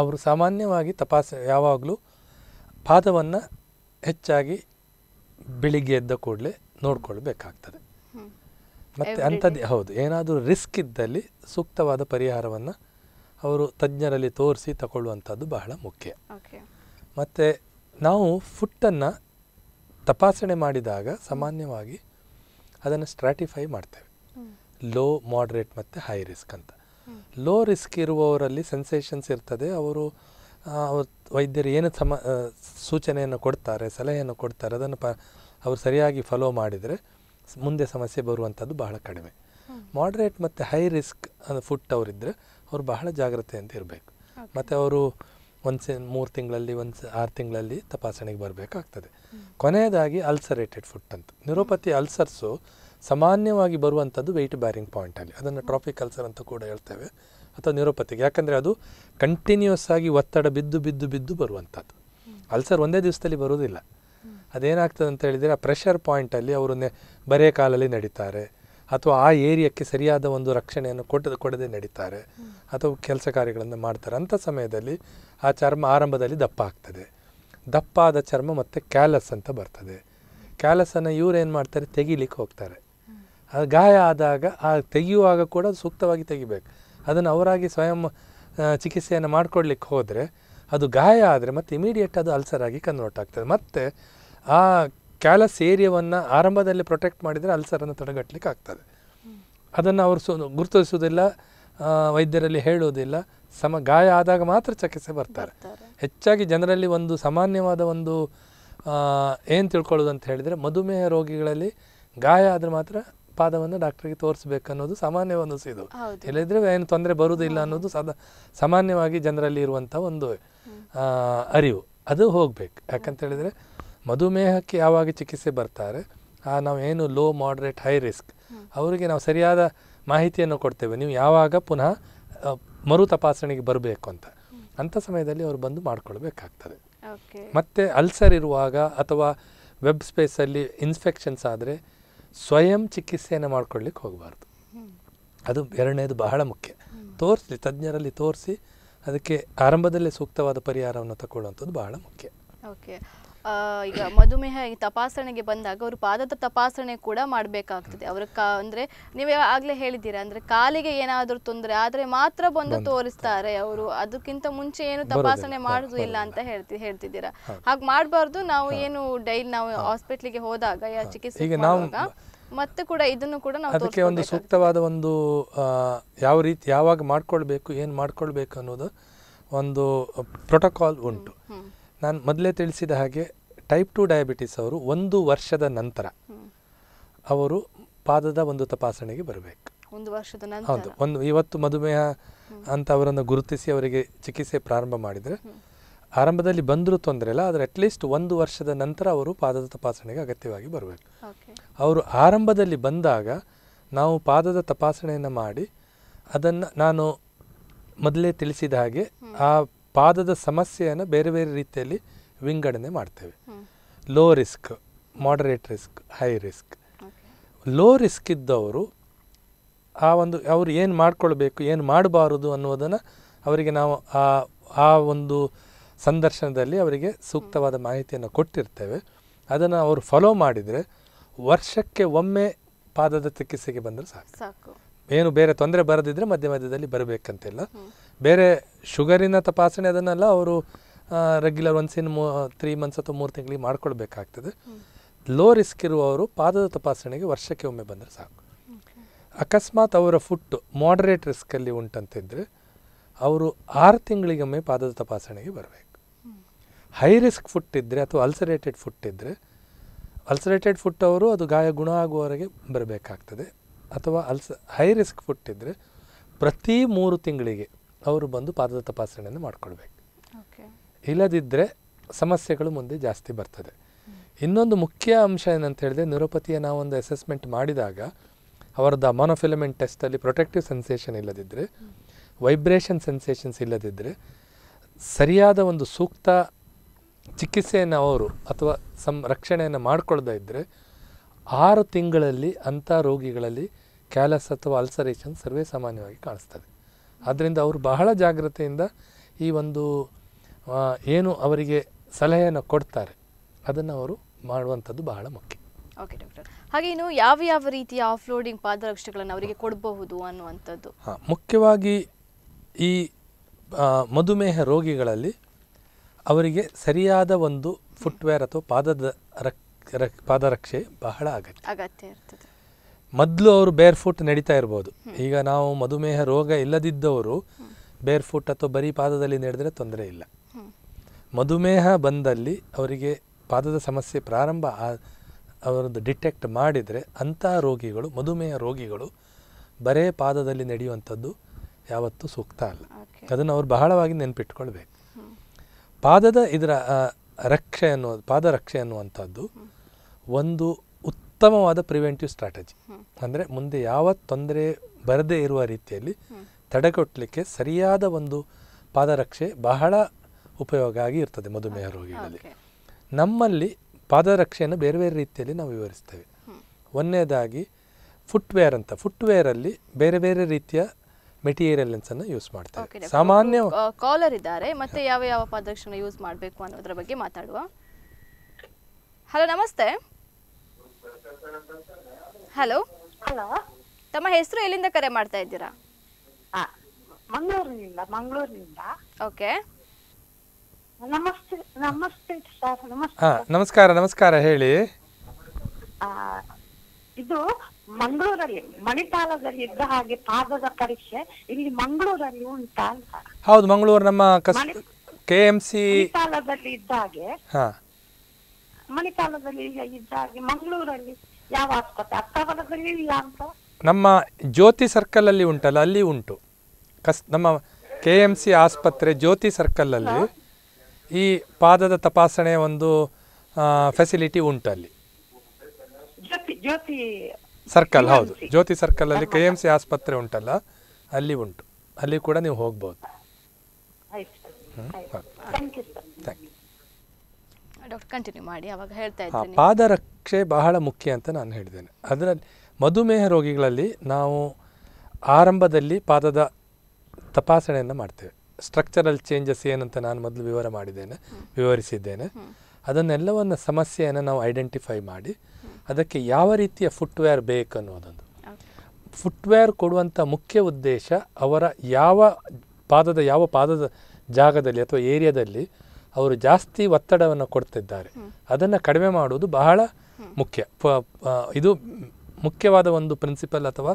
Speaker 2: ಅವರು ಸಾಮಾನ್ಯವಾಗಿ ತಪಾಸ ಯಾವಾಗಲೂ ಪಾದವನ್ನು ಹೆಚ್ಚಾಗಿ ಬೆಳಿಗ್ಗೆ ಎದ್ದ ಕೂಡಲೇ ನೋಡ್ಕೊಳ್ಬೇಕಾಗ್ತದೆ ಮತ್ತು ಅಂಥದ್ದು ಹೌದು ಏನಾದರೂ ರಿಸ್ಕ್ ಇದ್ದಲ್ಲಿ ಸೂಕ್ತವಾದ ಪರಿಹಾರವನ್ನು ಅವರು ತಜ್ಞರಲ್ಲಿ ತೋರಿಸಿ ತಗೊಳ್ಳುವಂಥದ್ದು ಬಹಳ ಮುಖ್ಯ ಮತ್ತು ನಾವು ಫುಟ್ಟನ್ನು ತಪಾಸಣೆ ಮಾಡಿದಾಗ ಸಾಮಾನ್ಯವಾಗಿ ಅದನ್ನು ಸ್ಟ್ರಾಟಿಫೈ ಮಾಡ್ತೇವೆ ಲೋ ಮಾಡ್ರೇಟ್ ಮತ್ತು ಹೈ ರಿಸ್ಕ್ ಅಂತ ಲೋ ರಿಸ್ಕ್ ಇರುವವರಲ್ಲಿ ಸೆನ್ಸೇಷನ್ಸ್ ಇರ್ತದೆ ಅವರು ವೈದ್ಯರು ಏನು ಸಮ ಸೂಚನೆಯನ್ನು ಕೊಡ್ತಾರೆ ಸಲಹೆಯನ್ನು ಕೊಡ್ತಾರೆ ಅದನ್ನು ಪ ಅವರು ಸರಿಯಾಗಿ ಫಾಲೋ ಮಾಡಿದರೆ ಮುಂದೆ ಸಮಸ್ಯೆ ಬರುವಂಥದ್ದು ಬಹಳ ಕಡಿಮೆ ಮಾಡ್ರೇಟ್ ಮತ್ತು ಹೈ ರಿಸ್ಕ್ ಫುಟ್ ಅವರಿದ್ದರೆ ಅವ್ರು ಬಹಳ ಜಾಗ್ರತೆಯಿಂದ ಇರಬೇಕು ಮತ್ತು ಅವರು ಒಂದು ಮೂರು ತಿಂಗಳಲ್ಲಿ ಒಂದು ಆರು ತಿಂಗಳಲ್ಲಿ ತಪಾಸಣೆಗೆ ಬರಬೇಕಾಗ್ತದೆ ಕೊನೆಯದಾಗಿ ಅಲ್ಸರೇಟೆಡ್ ಫುಡ್ ಅಂತ ನ್ಯೂರೋಪತಿ ಅಲ್ಸರ್ಸು ಸಾಮಾನ್ಯವಾಗಿ ಬರುವಂಥದ್ದು ವೆಯ್ಟ್ ಬ್ಯಾರಿಂಗ್ ಪಾಯಿಂಟಲ್ಲಿ ಅದನ್ನು ಟ್ರಾಫಿಕ್ ಅಲ್ಸರ್ ಅಂತ ಕೂಡ ಹೇಳ್ತೇವೆ ಅಥವಾ ನ್ಯೂರೋಪತಿಗೆ ಯಾಕಂದರೆ ಅದು ಕಂಟಿನ್ಯೂಸ್ ಆಗಿ ಒತ್ತಡ ಬಿದ್ದು ಬಿದ್ದು ಬಿದ್ದು ಬರುವಂಥದ್ದು ಅಲ್ಸರ್ ಒಂದೇ ದಿವಸದಲ್ಲಿ ಬರೋದಿಲ್ಲ ಅದೇನಾಗ್ತದೆ ಅಂತ ಹೇಳಿದರೆ ಆ ಪ್ರೆಷರ್ ಪಾಯಿಂಟಲ್ಲಿ ಅವರು ನೆ ಬರೇ ಕಾಲಲ್ಲಿ ನಡೀತಾರೆ ಅಥವಾ ಆ ಏರಿಯಾಕ್ಕೆ ಸರಿಯಾದ ಒಂದು ರಕ್ಷಣೆಯನ್ನು ಕೊಟ್ಟು ಕೊಡದೆ ನಡೀತಾರೆ ಅಥವಾ ಕೆಲಸ ಕಾರ್ಯಗಳನ್ನು ಮಾಡ್ತಾರೆ ಅಂಥ ಸಮಯದಲ್ಲಿ ಆ ಚರ್ಮ ಆರಂಭದಲ್ಲಿ ದಪ್ಪ ಆಗ್ತದೆ ದಪ್ಪ ಆದ ಚರ್ಮ ಮತ್ತು ಕ್ಯಾಲಸ್ ಅಂತ ಬರ್ತದೆ ಕ್ಯಾಲಸನ್ನು ಇವರು ಏನು ಮಾಡ್ತಾರೆ ತೆಗಿಲಿಕ್ಕೆ ಹೋಗ್ತಾರೆ ಅದು ಗಾಯ ಆದಾಗ ಆ ತೆಗೆಯುವಾಗ ಕೂಡ ಸೂಕ್ತವಾಗಿ ತೆಗಿಬೇಕು ಅದನ್ನು ಅವರಾಗಿ ಸ್ವಯಂ ಚಿಕಿತ್ಸೆಯನ್ನು ಮಾಡಿಕೊಡ್ಲಿಕ್ಕೆ ಹೋದರೆ ಅದು ಗಾಯ ಆದರೆ ಮತ್ತು ಇಮಿಡಿಯೇಟ್ ಅದು ಅಲ್ಸರ್ ಆಗಿ ಕನ್ವರ್ಟ್ ಆಗ್ತದೆ ಮತ್ತು ಆ ಕ್ಯಾಲಸ್ ಏರಿಯಾವನ್ನು ಆರಂಭದಲ್ಲಿ ಪ್ರೊಟೆಕ್ಟ್ ಮಾಡಿದರೆ ಅಲ್ಸರನ್ನು ತಡೆಗಟ್ಟಲಿಕ್ಕೆ ಆಗ್ತದೆ ಅದನ್ನು ಅವರು ಸೊ ಗುರುತಿಸುವುದಿಲ್ಲ ವೈದ್ಯರಲ್ಲಿ ಹೇಳೋದಿಲ್ಲ ಸಮ ಗಾಯ ಆದಾಗ ಮಾತ್ರ ಚಿಕಿತ್ಸೆ ಬರ್ತಾರೆ ಹೆಚ್ಚಾಗಿ ಜನರಲ್ಲಿ ಒಂದು ಸಾಮಾನ್ಯವಾದ ಒಂದು ಏನು ತಿಳ್ಕೊಳ್ಳೋದು ಅಂತ ಹೇಳಿದರೆ ಮಧುಮೇಹ ರೋಗಿಗಳಲ್ಲಿ ಗಾಯ ಆದರೆ ಮಾತ್ರ ಪಾದವನ್ನು ಡಾಕ್ಟ್ರಿಗೆ ತೋರಿಸ್ಬೇಕು ಅನ್ನೋದು ಸಾಮಾನ್ಯ ಒಂದು ಇದು ಇಲ್ಲದಿದ್ರೆ ಏನು ತೊಂದರೆ ಬರುವುದಿಲ್ಲ ಅನ್ನೋದು ಸದಾ ಸಾಮಾನ್ಯವಾಗಿ ಜನರಲ್ಲಿ ಇರುವಂಥ ಒಂದು ಅರಿವು ಅದು ಹೋಗ್ಬೇಕು ಯಾಕಂತ ಹೇಳಿದರೆ ಮಧುಮೇಹಕ್ಕೆ ಯಾವಾಗ ಚಿಕಿತ್ಸೆ ಬರ್ತಾರೆ ಆ ನಾವು ಏನು ಲೋ ಮಾಡ್ರೇಟ್ ಹೈ ರಿಸ್ಕ್ ಅವರಿಗೆ ನಾವು ಸರಿಯಾದ ಮಾಹಿತಿಯನ್ನು ಕೊಡ್ತೇವೆ ನೀವು ಯಾವಾಗ ಪುನಃ ಮರು ತಪಾಸಣೆಗೆ ಬರಬೇಕು ಅಂತ ಅಂಥ ಸಮಯದಲ್ಲಿ ಅವರು ಬಂದು ಮಾಡ್ಕೊಳ್ಬೇಕಾಗ್ತದೆ ಮತ್ತು ಅಲ್ಸರ್ ಇರುವಾಗ ಅಥವಾ ವೆಬ್ ಸ್ಪೇಸಲ್ಲಿ ಇನ್ಸ್ಫೆಕ್ಷನ್ಸ್ ಆದರೆ ಸ್ವಯಂ ಚಿಕಿತ್ಸೆಯನ್ನು ಮಾಡ್ಕೊಳ್ಳಿಕ್ಕೆ ಹೋಗಬಾರ್ದು ಅದು ಎರಡನೇದು ಬಹಳ ಮುಖ್ಯ ತೋರಿಸಿ ತಜ್ಞರಲ್ಲಿ ತೋರಿಸಿ ಅದಕ್ಕೆ ಆರಂಭದಲ್ಲೇ ಸೂಕ್ತವಾದ ಪರಿಹಾರವನ್ನು ತಗೊಳ್ಳುವಂಥದ್ದು ಬಹಳ ಮುಖ್ಯ
Speaker 1: ಓಕೆ ಈಗ ಮಧುಮೇಹ ತಪಾಸಣೆಗೆ ಬಂದಾಗ ಅವರು ಪಾದದ ತಪಾಸಣೆ ಕೂಡ ಮಾಡಬೇಕಾಗ್ತದೆ ಅವರ ಕಾ ಅಂದರೆ ನೀವೇ ಆಗಲೇ ಹೇಳಿದ್ದೀರಾ ಅಂದರೆ ಕಾಲಿಗೆ ಏನಾದರೂ ತೊಂದರೆ ಆದರೆ ಮಾತ್ರ ಬಂದು ತೋರಿಸ್ತಾರೆ ಅವರು ಅದಕ್ಕಿಂತ ಮುಂಚೆ ಏನು ತಪಾಸಣೆ ಮಾಡೋದು ಇಲ್ಲ ಅಂತ ಹೇಳ್ತಿ ಹೇಳ್ತಿದ್ದೀರಾ ಹಾಗೆ ಮಾಡಬಾರ್ದು ನಾವು ಏನು ಡೈಲಿ ನಾವು ಹಾಸ್ಪಿಟ್ಲಿಗೆ ಹೋದಾಗ ಯಾ ಚಿಕಿತ್ಸೆ ಮತ್ತೆ ಕೂಡ ಇದನ್ನು ಕೂಡ ನಾವು ಅದಕ್ಕೆ ಒಂದು
Speaker 2: ಸೂಕ್ತವಾದ ಒಂದು ಯಾವ ರೀತಿ ಯಾವಾಗ ಮಾಡ್ಕೊಳ್ಬೇಕು ಏನು ಮಾಡ್ಕೊಳ್ಬೇಕು ಅನ್ನೋದು ಒಂದು ಪ್ರೋಟೋಕಾಲ್ ಉಂಟು ನಾನು ಮೊದಲೇ ತಿಳಿಸಿದ ಹಾಗೆ ಟೈಪ್ ಟು ಡಯಾಬಿಟಿಸ್ ಅವರು ಒಂದು ವರ್ಷದ ನಂತರ ಅವರು ಪಾದದ ಒಂದು ತಪಾಸಣೆಗೆ ಬರಬೇಕು
Speaker 1: ಒಂದು ವರ್ಷದ ನಂತರ ಹೌದು
Speaker 2: ಒಂದು ಇವತ್ತು ಮಧುಮೇಹ ಅಂತ ಅವರನ್ನು ಗುರುತಿಸಿ ಅವರಿಗೆ ಚಿಕಿತ್ಸೆ ಪ್ರಾರಂಭ ಮಾಡಿದರೆ ಆರಂಭದಲ್ಲಿ ಬಂದರೂ ತೊಂದರೆ ಇಲ್ಲ ಆದರೆ ಅಟ್ಲೀಸ್ಟ್ ಒಂದು ವರ್ಷದ ನಂತರ ಅವರು ಪಾದದ ತಪಾಸಣೆಗೆ ಅಗತ್ಯವಾಗಿ ಬರಬೇಕು ಅವರು ಆರಂಭದಲ್ಲಿ ಬಂದಾಗ ನಾವು ಪಾದದ ತಪಾಸಣೆಯನ್ನು ಮಾಡಿ ಅದನ್ನು ನಾನು ಮೊದಲೇ ತಿಳಿಸಿದ ಹಾಗೆ ಆ ಪಾದದ ಸಮಸ್ಯೆಯನ್ನು ಬೇರೆ ಬೇರೆ ರೀತಿಯಲ್ಲಿ ವಿಂಗಡಣೆ ಮಾಡ್ತೇವೆ low risk moderate risk high risk low risk ಇದ್ದವರು ಆ ಒಂದು ಅವರು ಏನು ಮಾಡ್ಕೊಳ್ಬೇಕು ಏನು ಮಾಡಬಾರದು ಅನ್ನೋದನ್ನು ಅವರಿಗೆ ನಾವು ಆ ಆ ಒಂದು ಸಂದರ್ಶನದಲ್ಲಿ ಅವರಿಗೆ ಸೂಕ್ತವಾದ ಮಾಹಿತಿಯನ್ನು ಕೊಟ್ಟಿರ್ತೇವೆ ಅದನ್ನು ಅವರು ಫಾಲೋ ಮಾಡಿದರೆ ವರ್ಷಕ್ಕೆ ಒಮ್ಮೆ ಪಾದದ ಚಿಕಿತ್ಸೆಗೆ ಬಂದರೆ ಸಾಕು ಸಾಕು ಏನು ಬೇರೆ ತೊಂದರೆ ಬರದಿದ್ದರೆ ಮಧ್ಯ ಮಧ್ಯದಲ್ಲಿ ಬರಬೇಕಂತಿಲ್ಲ ಬೇರೆ ಶುಗರಿನ ತಪಾಸಣೆ ಅದನ್ನೆಲ್ಲ ಅವರು ರೆಗ್ಯುಲರ್ ಒನ್ಸ್ ಇನ್ ಮೂ ತ್ರೀ ಮಂತ್ಸ್ ಅಥವಾ ಮೂರು ತಿಂಗಳಿಗೆ ಮಾಡ್ಕೊಳ್ಬೇಕಾಗ್ತದೆ ಲೋ ರಿಸ್ಕ್ ಇರುವವರು ಪಾದದ ತಪಾಸಣೆಗೆ ವರ್ಷಕ್ಕೆ ಒಮ್ಮೆ ಬಂದರೆ ಸಾಕು ಅಕಸ್ಮಾತ್ ಅವರ ಫುಟ್ಟು ಮಾಡರೇಟ್ ರಿಸ್ಕಲ್ಲಿ ಉಂಟಂತಿದ್ದರೆ ಅವರು ಆರು ತಿಂಗಳಿಗೊಮ್ಮೆ ಪಾದದ ತಪಾಸಣೆಗೆ ಬರಬೇಕು ಹೈ ರಿಸ್ಕ್ ಫುಟ್ ಇದ್ದರೆ ಅಥವಾ ಅಲ್ಸರೇಟೆಡ್ ಫುಟ್ ಇದ್ದರೆ ಅಲ್ಸರೇಟೆಡ್ ಫುಟ್ ಅವರು ಅದು ಗಾಯ ಗುಣ ಆಗುವವರೆಗೆ ಬರಬೇಕಾಗ್ತದೆ ಅಥವಾ ಅಲ್ಸ ಹೈ ರಿಸ್ಕ್ ಫುಟ್ ಇದ್ದರೆ ಪ್ರತಿ ಮೂರು ತಿಂಗಳಿಗೆ ಅವರು ಬಂದು ಪಾದದ ತಪಾಸಣೆಯನ್ನು ಮಾಡಿಕೊಳ್ಬೇಕು ಇಲ್ಲದಿದ್ದರೆ ಸಮಸ್ಯೆಗಳು ಮುಂದೆ ಜಾಸ್ತಿ ಬರ್ತದೆ ಇನ್ನೊಂದು ಮುಖ್ಯ ಅಂಶ ಏನಂತ ಹೇಳಿದ್ರೆ ನ್ಯೂರೋಪತಿಯ ಒಂದು ಅಸೆಸ್ಮೆಂಟ್ ಮಾಡಿದಾಗ ಅವರದ್ದು ಅಮಾನೋಫಿಲಮೆಂಟ್ ಟೆಸ್ಟಲ್ಲಿ ಪ್ರೊಟೆಕ್ಟಿವ್ ಸೆನ್ಸೇಷನ್ ಇಲ್ಲದಿದ್ದರೆ ವೈಬ್ರೇಷನ್ ಸೆನ್ಸೇಷನ್ಸ್ ಇಲ್ಲದಿದ್ದರೆ ಸರಿಯಾದ ಒಂದು ಸೂಕ್ತ ಚಿಕಿತ್ಸೆಯನ್ನು ಅವರು ಅಥವಾ ಸಂ ರಕ್ಷಣೆಯನ್ನು ಮಾಡಿಕೊಳ್ತಾ ಇದ್ದರೆ ಆರು ತಿಂಗಳಲ್ಲಿ ಅಂಥ ರೋಗಿಗಳಲ್ಲಿ ಕ್ಯಾಲಸ್ ಅಥವಾ ಅಲ್ಸರೇಷನ್ ಸರ್ವೇ ಸಾಮಾನ್ಯವಾಗಿ ಕಾಣಿಸ್ತದೆ ಆದ್ದರಿಂದ ಅವರು ಬಹಳ ಜಾಗ್ರತೆಯಿಂದ ಈ ಒಂದು ಏನು ಅವರಿಗೆ ಸಲಹೆಯನ್ನು ಕೊಡ್ತಾರೆ ಅದನ್ನು ಅವರು ಮಾಡುವಂಥದ್ದು ಬಹಳ ಮುಖ್ಯ
Speaker 1: ಓಕೆ ಡಾಕ್ಟರ್ ಹಾಗೆ ಇನ್ನು ಯಾವ ಯಾವ ರೀತಿಯ ಆಫ್ಲೋಡಿಂಗ್ ಪಾದರಕ್ಷೆಗಳನ್ನು ಅವರಿಗೆ ಕೊಡಬಹುದು ಅನ್ನುವಂಥದ್ದು
Speaker 2: ಹಾಂ ಮುಖ್ಯವಾಗಿ ಈ ಮಧುಮೇಹ ರೋಗಿಗಳಲ್ಲಿ ಅವರಿಗೆ ಸರಿಯಾದ ಒಂದು ಫುಟ್ವೇರ್ ಅಥವಾ ಪಾದದ ರಕ್ ಪಾದರಕ್ಷೆ ಬಹಳ
Speaker 1: ಅಗತ್ಯ ಅಗತ್ಯ ಇರ್ತದೆ
Speaker 2: ಮೊದಲು ಅವರು ಬೇರ್ ಫುಟ್ ನಡೀತಾ ಇರ್ಬೋದು ಈಗ ನಾವು ಮಧುಮೇಹ ರೋಗ ಇಲ್ಲದಿದ್ದವರು ಬೇರ್ ಫುಟ್ ಅಥವಾ ಬರೀ ಪಾದದಲ್ಲಿ ನಡೆದರೆ ತೊಂದರೆ ಇಲ್ಲ ಮಧುಮೇಹ ಬಂದಲ್ಲಿ ಅವರಿಗೆ ಪಾದದ ಸಮಸ್ಯೆ ಪ್ರಾರಂಭ ಅವರದ್ದು ಡಿಟೆಕ್ಟ್ ಮಾಡಿದರೆ ಅಂತಹ ರೋಗಿಗಳು ಮಧುಮೇಹ ರೋಗಿಗಳು ಬರೇ ಪಾದದಲ್ಲಿ ನಡೆಯುವಂಥದ್ದು ಯಾವತ್ತೂ ಸೂಕ್ತ ಅಲ್ಲ ಅದನ್ನು ಅವ್ರು ಬಹಳವಾಗಿ ನೆನಪಿಟ್ಕೊಳ್ಬೇಕು ಪಾದದ ಇದರ ರಕ್ಷೆ ಅನ್ನೋ ಪಾದರಕ್ಷೆ ಅನ್ನುವಂಥದ್ದು ಒಂದು ಉತ್ತಮವಾದ ಪ್ರಿವೆಂಟಿವ್ ಸ್ಟ್ರಾಟಜಿ ಅಂದರೆ ಮುಂದೆ ಯಾವ ತೊಂದರೆ ಬರದೇ ಇರುವ ರೀತಿಯಲ್ಲಿ ತಡೆಗಟ್ಟಲಿಕ್ಕೆ ಸರಿಯಾದ ಒಂದು ಪಾದರಕ್ಷೆ ಬಹಳ ಉಪಯೋಗ ಆಗಿ ಇರ್ತದೆ ಮಧುಮೇಹ ರೋಗಿಗಳಲ್ಲಿ ನಮ್ಮಲ್ಲಿ ಪಾದರಕ್ಷೆಯನ್ನು ಬೇರೆ ಬೇರೆ ರೀತಿಯಲ್ಲಿ ನಾವು ವಿವರಿಸ್ತೇವೆ ಒಂದನೇದಾಗಿ ಫುಟ್ವೇರ್ ಅಂತ ಫುಟ್ವೇರಲ್ಲಿ ಬೇರೆ ಬೇರೆ ರೀತಿಯ ಮೆಟೀರಿಯಲ್ಸ್ ಅನ್ನು ಯೂಸ್ ಮಾಡ್ತಾರೆ ಸಾಮಾನ್ಯ
Speaker 1: ಕಾಲರ್ ಇದ್ದಾರೆ ಮತ್ತೆ ಯಾವ ಯಾವ ಪಾದರಕ್ಷೆನ ಯೂಸ್ ಮಾಡಬೇಕು ಅನ್ನೋದ್ರ ಬಗ್ಗೆ ಮಾತಾಡುವ ಹಲೋ ನಮಸ್ತೆ ಹಲೋ ಹಲೋ ತಮ್ಮ ಹೆಸರು ಎಲ್ಲಿಂದ ಕರೆ ಮಾಡ್ತಾ ಇದ್ದೀರಾ ಮಂಗಳೂರಿನಿಂದ ಮಂಗಳೂರಿನಿಂದ ಓಕೆ ನಮಸ್ತೆ ನಮಸ್ತೆ ಸರ್ ನಮಸ್ತೆ
Speaker 2: ನಮಸ್ಕಾರ ನಮಸ್ಕಾರ ಹೇಳಿ
Speaker 3: ಇದು ಮಂಗಳೂರಲ್ಲಿ ಮಣಿಪಾಲದಲ್ಲಿ ಇದ್ದ ಹಾಗೆ ಪಾದದ ಪರೀಕ್ಷೆ ಇಲ್ಲಿ ಮಂಗಳೂರಲ್ಲಿ ಉಂಟಾ ಅಂತ
Speaker 2: ಹೌದು ಮಂಗಳೂರು ನಮ್ಮ ಕೆ ಎಂ ಮಣಿಪಾಲದಲ್ಲಿ
Speaker 3: ಇದ್ದ ಹಾಗೆ ಮಣಿಪಾಲದಲ್ಲಿ ಇದ್ದ ಹಾಗೆ ಮಂಗಳೂರಲ್ಲಿ ಯಾವ ಆಸ್ಪತ್ರೆ ಅಂತ
Speaker 2: ನಮ್ಮ ಜ್ಯೋತಿ ಸರ್ಕಲ್ ಅಲ್ಲಿ ಉಂಟಲ್ಲ ಅಲ್ಲಿ ಉಂಟು ಕಸ್ ನಮ್ಮ ಕೆ ಎಂ ಸಿ ಆಸ್ಪತ್ರೆ ಜ್ಯೋತಿ ಸರ್ಕಲಲ್ಲಿ ಈ ಪಾದದ ತಪಾಸಣೆ ಒಂದು ಫೆಸಿಲಿಟಿ ಉಂಟು ಅಲ್ಲಿ
Speaker 3: ಸರ್ಕಲ್ ಹೌದು ಜ್ಯೋತಿ ಸರ್ಕಲ್ ಅಲ್ಲಿ ಕೆ
Speaker 2: ಎಂ ಸಿ ಆಸ್ಪತ್ರೆ ಉಂಟಲ್ಲ ಅಲ್ಲಿ ಉಂಟು ಅಲ್ಲಿ ಕೂಡ ನೀವು ಹೋಗ್ಬೋದು
Speaker 1: ಡಾಕ್ಟರ್ ಕಂಟಿನ್ಯೂ ಮಾಡಿ ಅವಾಗ ಹೇಳ್ತಾ ಇದ್ದೀನಿ
Speaker 2: ಪಾದರಕ್ಷೆ ಬಹಳ ಮುಖ್ಯ ಅಂತ ನಾನು ಹೇಳಿದ್ದೇನೆ ಅದರಲ್ಲಿ ಮಧುಮೇಹ ರೋಗಿಗಳಲ್ಲಿ ನಾವು ಆರಂಭದಲ್ಲಿ ಪಾದದ ತಪಾಸಣೆಯನ್ನು ಮಾಡ್ತೇವೆ ಸ್ಟ್ರಕ್ಚರಲ್ ಚೇಂಜಸ್ ಏನಂತ ನಾನು ಮೊದಲು ವಿವರ ಮಾಡಿದ್ದೇನೆ ವಿವರಿಸಿದ್ದೇನೆ ಅದನ್ನೆಲ್ಲವನ್ನು ಸಮಸ್ಯೆಯನ್ನು ನಾವು ಐಡೆಂಟಿಫೈ ಮಾಡಿ ಅದಕ್ಕೆ ಯಾವ ರೀತಿಯ ಫುಟ್ವೇರ್ ಬೇಕು ಅನ್ನೋದೊಂದು ಫುಟ್ವೇರ್ ಕೊಡುವಂಥ ಮುಖ್ಯ ಉದ್ದೇಶ ಅವರ ಯಾವ ಪಾದದ ಯಾವ ಪಾದದ ಜಾಗದಲ್ಲಿ ಅಥವಾ ಏರಿಯಾದಲ್ಲಿ ಅವರು ಜಾಸ್ತಿ ಒತ್ತಡವನ್ನು ಕೊಡ್ತಿದ್ದಾರೆ ಅದನ್ನು ಕಡಿಮೆ ಮಾಡುವುದು ಬಹಳ ಮುಖ್ಯ ಇದು ಮುಖ್ಯವಾದ ಒಂದು ಪ್ರಿನ್ಸಿಪಲ್ ಅಥವಾ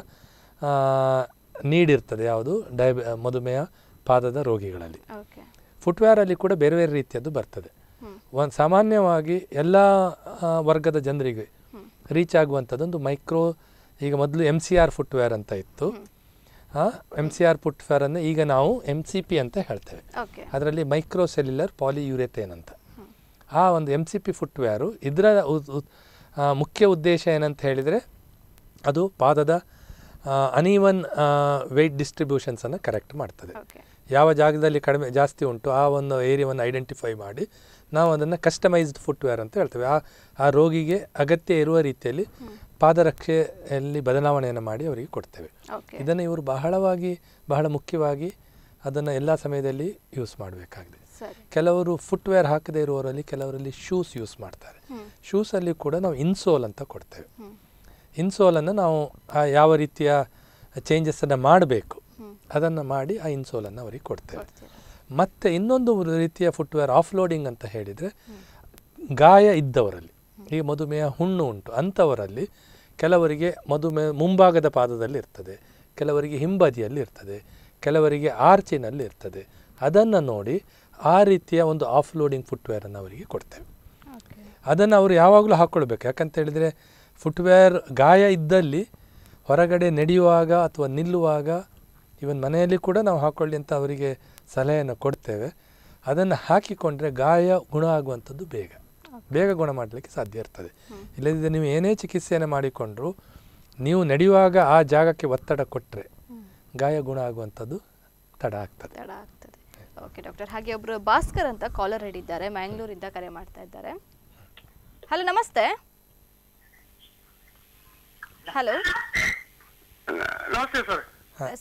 Speaker 2: ನೀಡಿರ್ತದೆ ಯಾವುದು ಡಯಬ ಮಧುಮೇಹ ಪಾದದ ರೋಗಿಗಳಲ್ಲಿ ಫುಟ್ವೇರಲ್ಲಿ ಕೂಡ ಬೇರೆ ಬೇರೆ ರೀತಿಯದ್ದು ಬರ್ತದೆ ಒಂದು ಸಾಮಾನ್ಯವಾಗಿ ಎಲ್ಲ ವರ್ಗದ ಜನರಿಗೆ ರೀಚ್ ಆಗುವಂಥದ್ದೊಂದು ಮೈಕ್ರೋ ಈಗ ಮೊದಲು ಎಮ್ ಸಿ ಆರ್ ಫುಟ್ವೇರ್ ಅಂತ ಇತ್ತು ಎಮ್ ಸಿ ಆರ್ ಪುಟ್ ಈಗ ನಾವು ಎಮ್ ಸಿ ಪಿ ಅಂತ ಹೇಳ್ತೇವೆ ಅದರಲ್ಲಿ ಮೈಕ್ರೋ ಸೆಲ್ಯುಲರ್ ಪಾಲಿಯೂರೆಥೇನ್ ಅಂತ ಆ ಒಂದು ಎಮ್ ಸಿ ಪಿ ಫುಟ್ವೇರು ಇದರ ಮುಖ್ಯ ಉದ್ದೇಶ ಏನಂತ ಹೇಳಿದರೆ ಅದು ಪಾದದ ಅನಿವನ್ ವೆಯ್ಟ್ ಡಿಸ್ಟ್ರಿಬ್ಯೂಷನ್ಸನ್ನು ಕರೆಕ್ಟ್ ಮಾಡ್ತದೆ ಯಾವ ಜಾಗದಲ್ಲಿ ಕಡಿಮೆ ಜಾಸ್ತಿ ಉಂಟು ಆ ಒಂದು ಏರಿಯಾವನ್ನು ಐಡೆಂಟಿಫೈ ಮಾಡಿ ನಾವು ಅದನ್ನು ಕಸ್ಟಮೈಸ್ಡ್ ಫುಟ್ವೇರ್ ಅಂತ ಹೇಳ್ತೇವೆ ಆ ಆ ರೋಗಿಗೆ ಅಗತ್ಯ ಇರುವ ರೀತಿಯಲ್ಲಿ ಪಾದರಕ್ಷೆಯಲ್ಲಿ ಬದಲಾವಣೆಯನ್ನು ಮಾಡಿ ಅವರಿಗೆ ಕೊಡ್ತೇವೆ ಇದನ್ನು ಇವರು ಬಹಳವಾಗಿ ಬಹಳ ಮುಖ್ಯವಾಗಿ ಅದನ್ನು ಎಲ್ಲ ಸಮಯದಲ್ಲಿ ಯೂಸ್ ಮಾಡಬೇಕಾಗಿದೆ ಕೆಲವರು ಫುಟ್ವೇರ್ ಹಾಕದೇ ಇರುವವರಲ್ಲಿ ಕೆಲವರಲ್ಲಿ ಶೂಸ್ ಯೂಸ್ ಮಾಡ್ತಾರೆ ಶೂಸಲ್ಲಿ ಕೂಡ ನಾವು ಇನ್ಸೋಲ್ ಅಂತ ಕೊಡ್ತೇವೆ ಇನ್ಸೋಲನ್ನು ನಾವು ಯಾವ ರೀತಿಯ ಚೇಂಜಸ್ಸನ್ನು ಮಾಡಬೇಕು ಅದನ್ನು ಮಾಡಿ ಆ ಇನ್ಸೋಲನ್ನು ಅವರಿಗೆ ಕೊಡ್ತೇವೆ ಮತ್ತು ಇನ್ನೊಂದು ರೀತಿಯ ಫುಟ್ವೇರ್ ಆಫ್ಲೋಡಿಂಗ್ ಅಂತ ಹೇಳಿದರೆ ಗಾಯ ಇದ್ದವರಲ್ಲಿ ಈಗ ಮಧುಮೇಹ ಹುಣ್ಣು ಉಂಟು ಅಂಥವರಲ್ಲಿ ಕೆಲವರಿಗೆ ಮಧುಮೇ ಮುಂಭಾಗದ ಪಾದದಲ್ಲಿ ಇರ್ತದೆ ಕೆಲವರಿಗೆ ಹಿಂಬದಿಯಲ್ಲಿ ಇರ್ತದೆ ಕೆಲವರಿಗೆ ಆರ್ಚಿನಲ್ಲಿ ಇರ್ತದೆ ಅದನ್ನು ನೋಡಿ ಆ ರೀತಿಯ ಒಂದು ಆಫ್ಲೋಡಿಂಗ್ ಫುಟ್ವೇರನ್ನು ಅವರಿಗೆ ಕೊಡ್ತೇವೆ ಅದನ್ನು ಅವರು ಯಾವಾಗಲೂ ಹಾಕ್ಕೊಳ್ಬೇಕು ಯಾಕಂತ ಹೇಳಿದರೆ ಫುಟ್ವೇರ್ ಗಾಯ ಇದ್ದಲ್ಲಿ ಹೊರಗಡೆ ನಡೆಯುವಾಗ ಅಥವಾ ನಿಲ್ಲುವಾಗ ಇವನ್ ಮನೆಯಲ್ಲಿ ಕೂಡ ನಾವು ಹಾಕ್ಕೊಳ್ಳಿ ಅಂತ ಅವರಿಗೆ ಸಲಹೆಯನ್ನು ಕೊಡ್ತೇವೆ ಅದನ್ನು ಹಾಕಿಕೊಂಡ್ರೆ ಗಾಯ ಗುಣ ಆಗುವಂಥದ್ದು ಬೇಗ ಬೇಗ ಗುಣ ಮಾಡಲಿಕ್ಕೆ ಸಾಧ್ಯ ಇರ್ತದೆ ಇಲ್ಲದಿದ್ದರೆ ನೀವು ಏನೇ ಚಿಕಿತ್ಸೆಯನ್ನು ಮಾಡಿಕೊಂಡ್ರು ನೀವು ನಡೆಯುವಾಗ ಆ ಜಾಗಕ್ಕೆ ಒತ್ತಡ ಕೊಟ್ಟರೆ ಗಾಯ ಗುಣ ಆಗುವಂಥದ್ದು ತಡ ಆಗ್ತದೆ
Speaker 1: ತಡ ಆಗ್ತದೆ ಓಕೆ ಡಾಕ್ಟರ್ ಹಾಗೆ ಒಬ್ರು ಭಾಸ್ಕರ್ ಅಂತ ಕಾಲರ್ ಹಿಡಿದ್ದಾರೆ ಮ್ಯಾಂಗ್ಳೂರಿಂದ ಕರೆ ಮಾಡ್ತಾ ಇದ್ದಾರೆ ಹಲೋ ನಮಸ್ತೆ ಹಲೋ ನಮಸ್ತೆ sir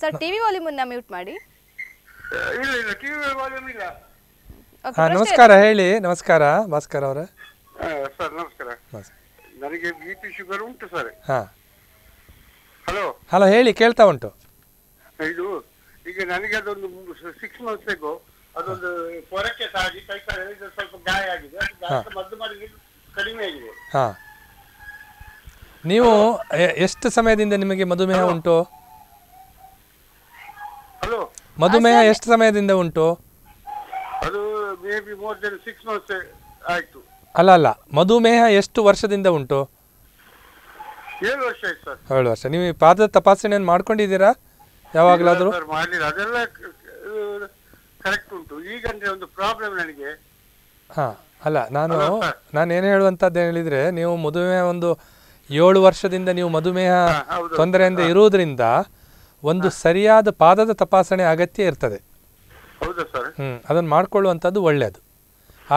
Speaker 1: sir TV volume mute ಮಾಡಿ ಇಲ್ಲ ಇಲ್ಲ ಟಿವಿ ವಾಲ್ಯೂಮ್ ಇಲ್ಲ ನಮಸ್ಕಾರ ಹೇಳಿ
Speaker 2: ನಮಸ್ಕಾರ ಭಾಸ್ಕರ್ ಅವರೇ
Speaker 3: ಸರ್ ನಮಸ್ಕಾರ ನನಗೆ
Speaker 2: ಬಿ ಪಿ ಶುಗರ್ ಉಂಟು ಸರ್ ಹಾ ಹಲೋ ಹಲೋ ಹೇಳಿ ಕೇಳ್ತಾ ಉಂಟು ಇದು ಈಗ ನನಗೆ ಅದೊಂದು ಸಿಕ್ಸ್ ಮಂತ್ಸ್ ಬೇಕೋ ಅದೊಂದು ಕೊರಕೆ ತಾಗಿ ಕೈ ಕಾಲ ಸ್ವಲ್ಪ ಗಾಯ ಆಗಿದೆ ಮದ್ದು ಮಾಡಿದ್ರೆ ಕಡಿಮೆ ಆಗಿದೆ ಹಾ ನೀವು ಎಷ್ಟು ಸಮಯದಿಂದ ನಿಮಗೆ ಮಧುಮೇಹ ಉಂಟು ಹಲೋ ಮಧುಮೇಹ ಎಷ್ಟು ಸಮಯದಿಂದ ಉಂಟು
Speaker 3: ಅದು maybe more than six months ಆಯಿತು
Speaker 2: ಅಲ್ಲ ಅಲ್ಲ ಮಧುಮೇಹ ಎಷ್ಟು ವರ್ಷದಿಂದ ಉಂಟು
Speaker 3: ಏಳು ವರ್ಷ ಆಯ್ತು
Speaker 2: ಸರ್ ವರ್ಷ ನೀವು ಪಾದದ ತಪಾಸಣೆಯನ್ನು ಮಾಡ್ಕೊಂಡಿದ್ದೀರಾ ಯಾವಾಗಲಾದರೂ ಸರ್ ಕರೆಕ್ಟ್ ಉಂಟು ಒಂದು ಪ್ರಾಬ್ಲಮ್ ನನಗೆ ಹಾಂ ಅಲ್ಲ ನಾನು ನಾನು ಏನು ಹೇಳುವಂಥದ್ದು ಹೇಳಿದರೆ ನೀವು ಮಧುಮೇಹ ಒಂದು ಏಳು ವರ್ಷದಿಂದ ನೀವು ಮಧುಮೇಹ ತೊಂದರೆಯಿಂದ ಇರುವುದರಿಂದ ಒಂದು ಸರಿಯಾದ ಪಾದದ ತಪಾಸಣೆ ಅಗತ್ಯ ಇರ್ತದೆ ಹೌದಾ ಸರ್ ಹ್ಞೂ ಅದನ್ನು ಮಾಡ್ಕೊಳ್ಳುವಂಥದ್ದು ಒಳ್ಳೆಯದು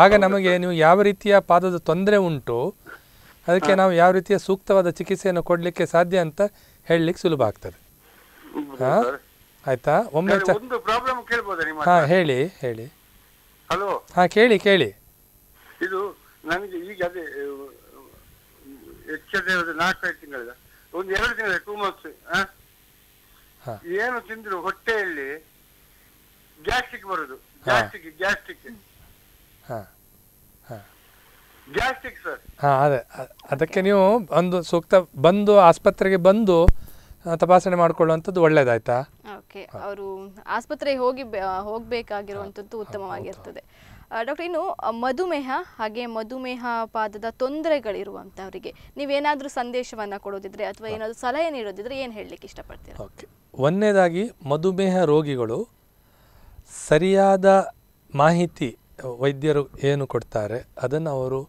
Speaker 2: ಆಗ ನಮಗೆ ನೀವು ಯಾವ ರೀತಿಯ ಪಾದದ ತೊಂದರೆ ಉಂಟು ಅದಕ್ಕೆ ನಾವು ಯಾವ ರೀತಿಯ ಸೂಕ್ತವಾದ ಚಿಕಿತ್ಸೆಯನ್ನು ಕೊಡಲಿಕ್ಕೆ ಸಾಧ್ಯ ಅಂತ ಹೇಳಲಿಕ್ಕೆ ಸುಲಭ ಆಗ್ತದೆ ಆಯ್ತಾ ಒಮ್ಮೆ ಹಾ ಹೇಳಿ ಹೇಳಿ ಹಲೋ ಹಾ ಕೇಳಿ ಕೇಳಿ ಇದು ನನಗೆ ಈಗ ಅದೇ ಹೆಚ್ಚದೇ ಐದು ತಿಂಗಳ ಒಂದು ಎರಡು ತಿಂಗಳ ಟೂ ಮಂತ್ಸ್ ಏನು ತಿಂದ್ರು ಹೊಟ್ಟೆಯಲ್ಲಿ ಗ್ಯಾಸ್ಟಿಕ್ ಬರುದು ಗ್ಯಾಸ್ಟಿಕ್ ಗ್ಯಾಸ್ಟಿಕ್ ಹಾಂ ಅದೇ ಅದಕ್ಕೆ ನೀವು ಒಂದು ಸೂಕ್ತ ಬಂದು ಆಸ್ಪತ್ರೆಗೆ ಬಂದು ತಪಾಸಣೆ ಮಾಡಿಕೊಳ್ಳುವಂಥದ್ದು ಒಳ್ಳೇದಾಯ್ತಾ
Speaker 1: ಓಕೆ ಅವರು ಆಸ್ಪತ್ರೆಗೆ ಹೋಗಿ ಹೋಗಬೇಕಾಗಿರುವಂಥದ್ದು ಉತ್ತಮವಾಗಿರ್ತದೆ ಡಾಕ್ಟರ್ ಇನ್ನು ಮಧುಮೇಹ ಹಾಗೆ ಮಧುಮೇಹ ಪಾದದ ತೊಂದರೆಗಳಿರುವಂಥವರಿಗೆ ನೀವೇನಾದರೂ ಸಂದೇಶವನ್ನು ಕೊಡೋದಿದ್ರೆ ಅಥವಾ ಏನಾದರೂ ಸಲಹೆ ನೀಡೋದಿದ್ರೆ ಏನು ಹೇಳಲಿಕ್ಕೆ ಇಷ್ಟಪಡ್ತೀರಾ ಓಕೆ
Speaker 2: ಒಂದನೇದಾಗಿ ಮಧುಮೇಹ ರೋಗಿಗಳು ಸರಿಯಾದ ಮಾಹಿತಿ ವೈದ್ಯರು ಏನು ಕೊಡ್ತಾರೆ ಅದನ್ನು ಅವರು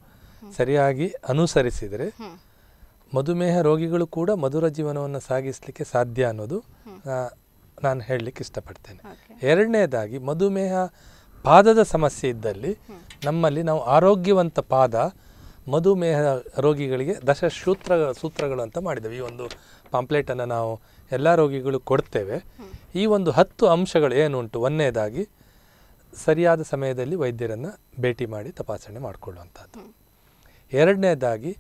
Speaker 2: ಸರಿಯಾಗಿ ಅನುಸರಿಸಿದರೆ ಮಧುಮೇಹ ರೋಗಿಗಳು ಕೂಡ ಮಧುರ ಜೀವನವನ್ನು ಸಾಗಿಸಲಿಕ್ಕೆ ಸಾಧ್ಯ ಅನ್ನೋದು ನಾನು ಹೇಳಲಿಕ್ಕೆ ಇಷ್ಟಪಡ್ತೇನೆ ಎರಡನೇದಾಗಿ ಮಧುಮೇಹ ಪಾದದ ಸಮಸ್ಯೆ ಇದ್ದಲ್ಲಿ ನಮ್ಮಲ್ಲಿ ನಾವು ಆರೋಗ್ಯವಂತ ಪಾದ ಮಧುಮೇಹ ರೋಗಿಗಳಿಗೆ ಸೂತ್ರ ಸೂತ್ರಗಳು ಅಂತ ಮಾಡಿದ್ದೇವೆ ಈ ಒಂದು ಪಾಂಪ್ಲೆಟನ್ನು ನಾವು ಎಲ್ಲ ರೋಗಿಗಳು ಕೊಡ್ತೇವೆ ಈ ಒಂದು ಹತ್ತು ಅಂಶಗಳು ಏನುಂಟು ಒಂದನೇದಾಗಿ ಸರಿಯಾದ ಸಮಯದಲ್ಲಿ ವೈದ್ಯರನ್ನು ಭೇಟಿ ಮಾಡಿ ತಪಾಸಣೆ ಮಾಡಿಕೊಳ್ಳುವಂಥದ್ದು ಎರಡನೇದಾಗಿ